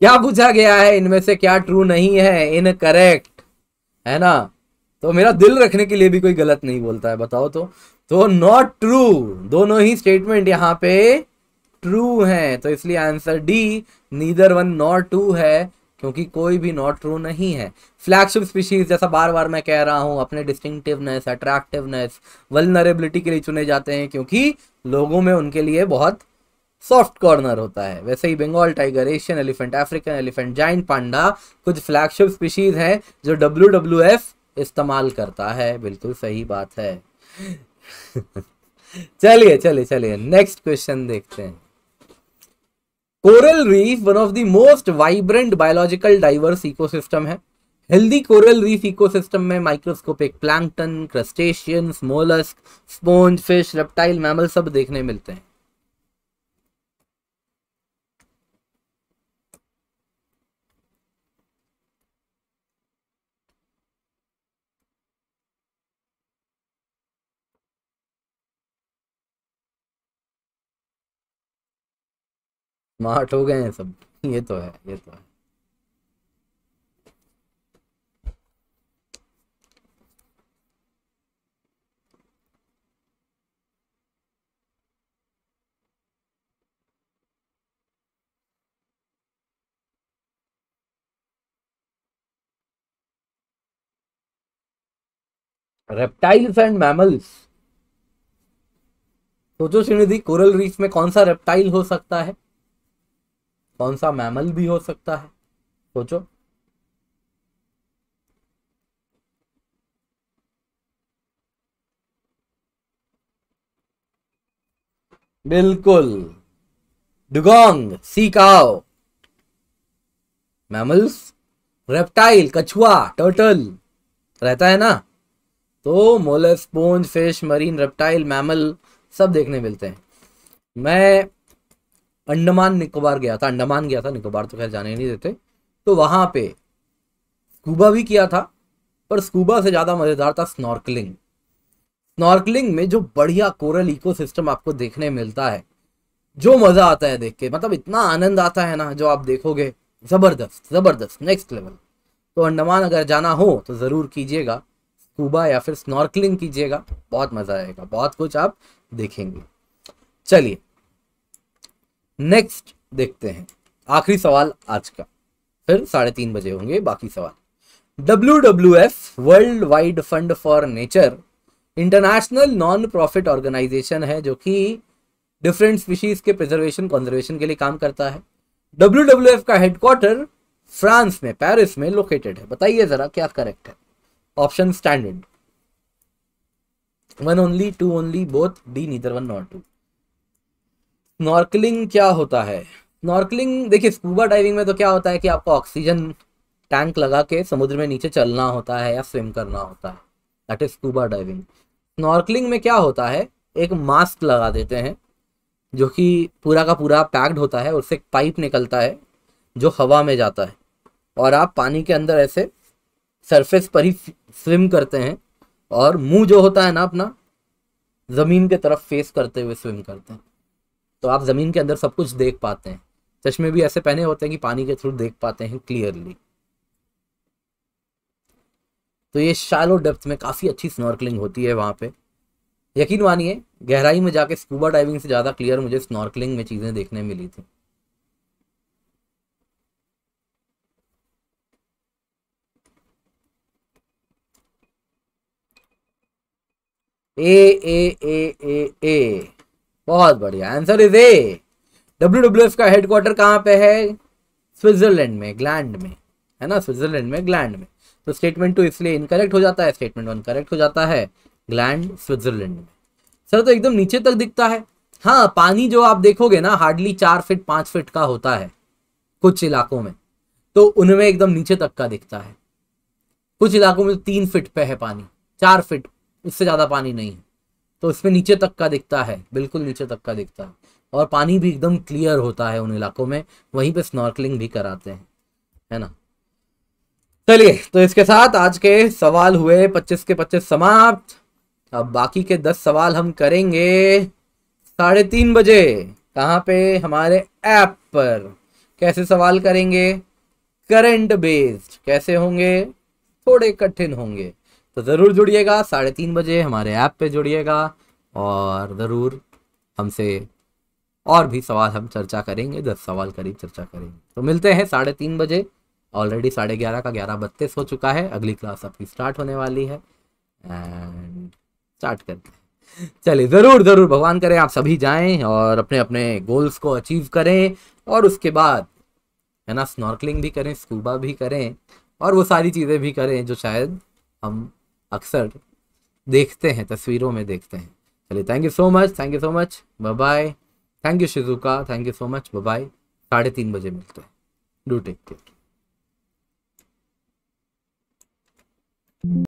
क्या पूछा गया है इनमें से क्या ट्रू नहीं है इन करेक्ट है ना तो मेरा दिल रखने के लिए भी कोई गलत नहीं बोलता है बताओ तो तो नॉट ट्रू दोनों ही स्टेटमेंट यहां पे ट्रू हैं तो इसलिए answer D neither one not two है क्योंकि कोई भी नॉट ट्रू नहीं है फ्लैगशिप स्पीशीज जैसा बार बार मैं कह रहा हूँ अपने डिस्टिंगटिवनेस अट्रैक्टिवनेस वलनरेबिलिटी के लिए चुने जाते हैं क्योंकि लोगों में उनके लिए बहुत सॉफ्ट कॉर्नर होता है वैसे ही Bengal tiger Asian elephant African elephant giant panda कुछ फ्लैगशिप स्पीशीज हैं जो डब्ल्यू डब्ल्यू एफ इस्तेमाल करता है बिल्कुल सही बात है चलिए चलिए चलिए नेक्स्ट क्वेश्चन देखते हैं coral reef one of the most vibrant biological diverse ecosystem है हेल्दी कोरल रीफ इकोसिस्टम में microscopic plankton crustacean mollusc sponge fish reptile mammal सब देखने मिलते हैं स्मार्ट हो गए हैं सब ये तो है ये तो है रेप्टाइल्स एंड मैमल्स सोचो श्रीनिधि कोरल रीफ में कौन सा रेप्टाइल हो सकता है कौन सा मैमल भी हो सकता है सोचो बिल्कुल डुगोंग सीकाओ मैमल्स रेप्टाइल कछुआ टर्टल रहता है ना तो मोलर फिश मरीन रेप्टाइल मैमल सब देखने मिलते हैं मैं अंडमान निकोबार गया था अंडमान गया था निकोबार तो खैर जाने नहीं देते तो वहाँ पे स्कूबा भी किया था पर स्कूबा से ज़्यादा मज़ेदार था स्नॉर्कलिंग स्नॉर्कलिंग में जो बढ़िया कोरल इकोसिस्टम आपको देखने मिलता है जो मज़ा आता है देख के मतलब इतना आनंद आता है ना जो आप देखोगे ज़बरदस्त ज़बरदस्त नेक्स्ट लेवल तो अंडमान अगर जाना हो तो ज़रूर कीजिएगा स्कूबा या फिर स्नॉर्कलिंग कीजिएगा बहुत मज़ा आएगा बहुत कुछ आप देखेंगे चलिए नेक्स्ट देखते हैं आखिरी सवाल आज का फिर साढ़े तीन बजे होंगे बाकी सवाल W W F world wide fund for nature international non profit organisation है जो कि डिफरेंट स्पीशीज के प्रिजर्वेशन कंजर्वेशन के लिए काम करता है डब्ल्यू डब्ल्यू एफ का हेडक्वार्टर फ्रांस में पेरिस में लोकेटेड है बताइए जरा क्या करेक्ट है option standard one only two only both D neither one not two snorkelling क्या होता है स्नॉर्कलिंग देखिए स्कूबा डाइविंग में तो क्या होता है कि आपको ऑक्सीजन टैंक लगा के समुद्र में नीचे चलना होता है या स्विम करना होता है that is scuba diving snorkelling में क्या होता है एक मास्क लगा देते हैं जो कि पूरा का पूरा पैक्ड होता है उससे एक पाइप निकलता है जो हवा में जाता है और आप पानी के अंदर ऐसे सरफेस पर ही स्विम करते हैं और मुंह जो होता है ना अपना ज़मीन के तरफ फेस करते हुए स्विम करते हैं तो आप ज़मीन के अंदर सब कुछ देख पाते हैं चश्मे भी ऐसे पहने होते हैं कि पानी के थ्रू देख पाते हैं क्लियरली तो ये शालो डेप्थ में काफ़ी अच्छी स्नॉर्कलिंग होती है वहाँ पे यकीन मानिए गहराई में जाके स्कूबा डाइविंग से ज़्यादा क्लियर मुझे स्नॉर्कलिंग में चीज़ें देखने मिली थी ए ए ए ए ए बहुत बढ़िया answer is A W W F का हेडक्वार्टर कहाँ पे है स्विट्जरलैंड में ग्लैंड में है ना स्विट्जरलैंड में ग्लैंड में तो स्टेटमेंट टू तो इसलिए इनकरेक्ट हो जाता है स्टेटमेंट वन करेक्ट हो जाता है ग्लैंड स्विट्जरलैंड में सर तो एकदम नीचे तक दिखता है हाँ पानी जो आप देखोगे ना हार्डली चार फिट पांच फिट का होता है कुछ इलाकों में तो उनमें एकदम नीचे तक का दिखता है कुछ इलाकों में तो तीन फिट पे है पानी चार फिट उससे ज़्यादा पानी नहीं है तो इसमें नीचे तक का दिखता है बिल्कुल नीचे तक का दिखता है और पानी भी एकदम क्लियर होता है उन इलाकों में वहीं पे स्नॉर्कलिंग भी कराते हैं है ना चलिए तो इसके साथ आज के सवाल हुए 25 के 25 समाप्त अब बाकी के 10 सवाल हम करेंगे साढ़े तीन बजे कहाँ पे हमारे ऐप पर कैसे सवाल करेंगे करंट बेस्ड कैसे होंगे थोड़े कठिन होंगे तो ज़रूर जुड़िएगा साढ़े तीन बजे हमारे ऐप पे जुड़िएगा और ज़रूर हमसे और भी सवाल हम चर्चा करेंगे दस सवाल करीब चर्चा करेंगे तो मिलते हैं साढ़े तीन बजे ऑलरेडी साढ़े ग्यारह का ग्यारह बत्तीस हो चुका है अगली क्लास आपकी स्टार्ट होने वाली है एंड स्टार्ट करते हैं चलिए ज़रूर ज़रूर भगवान करें आप सभी जाएं और अपने अपने गोल्स को अचीव करें और उसके बाद है ना स्नॉर्कलिंग भी करें स्कूबा भी करें और वो सारी चीज़ें भी करें जो शायद हम अक्सर देखते हैं तस्वीरों में देखते हैं चलिए thank you so much thank you so much bye thank you Shizuka thank you so much bye साढ़े तीन बजे मिलते हैं डू टेक केयर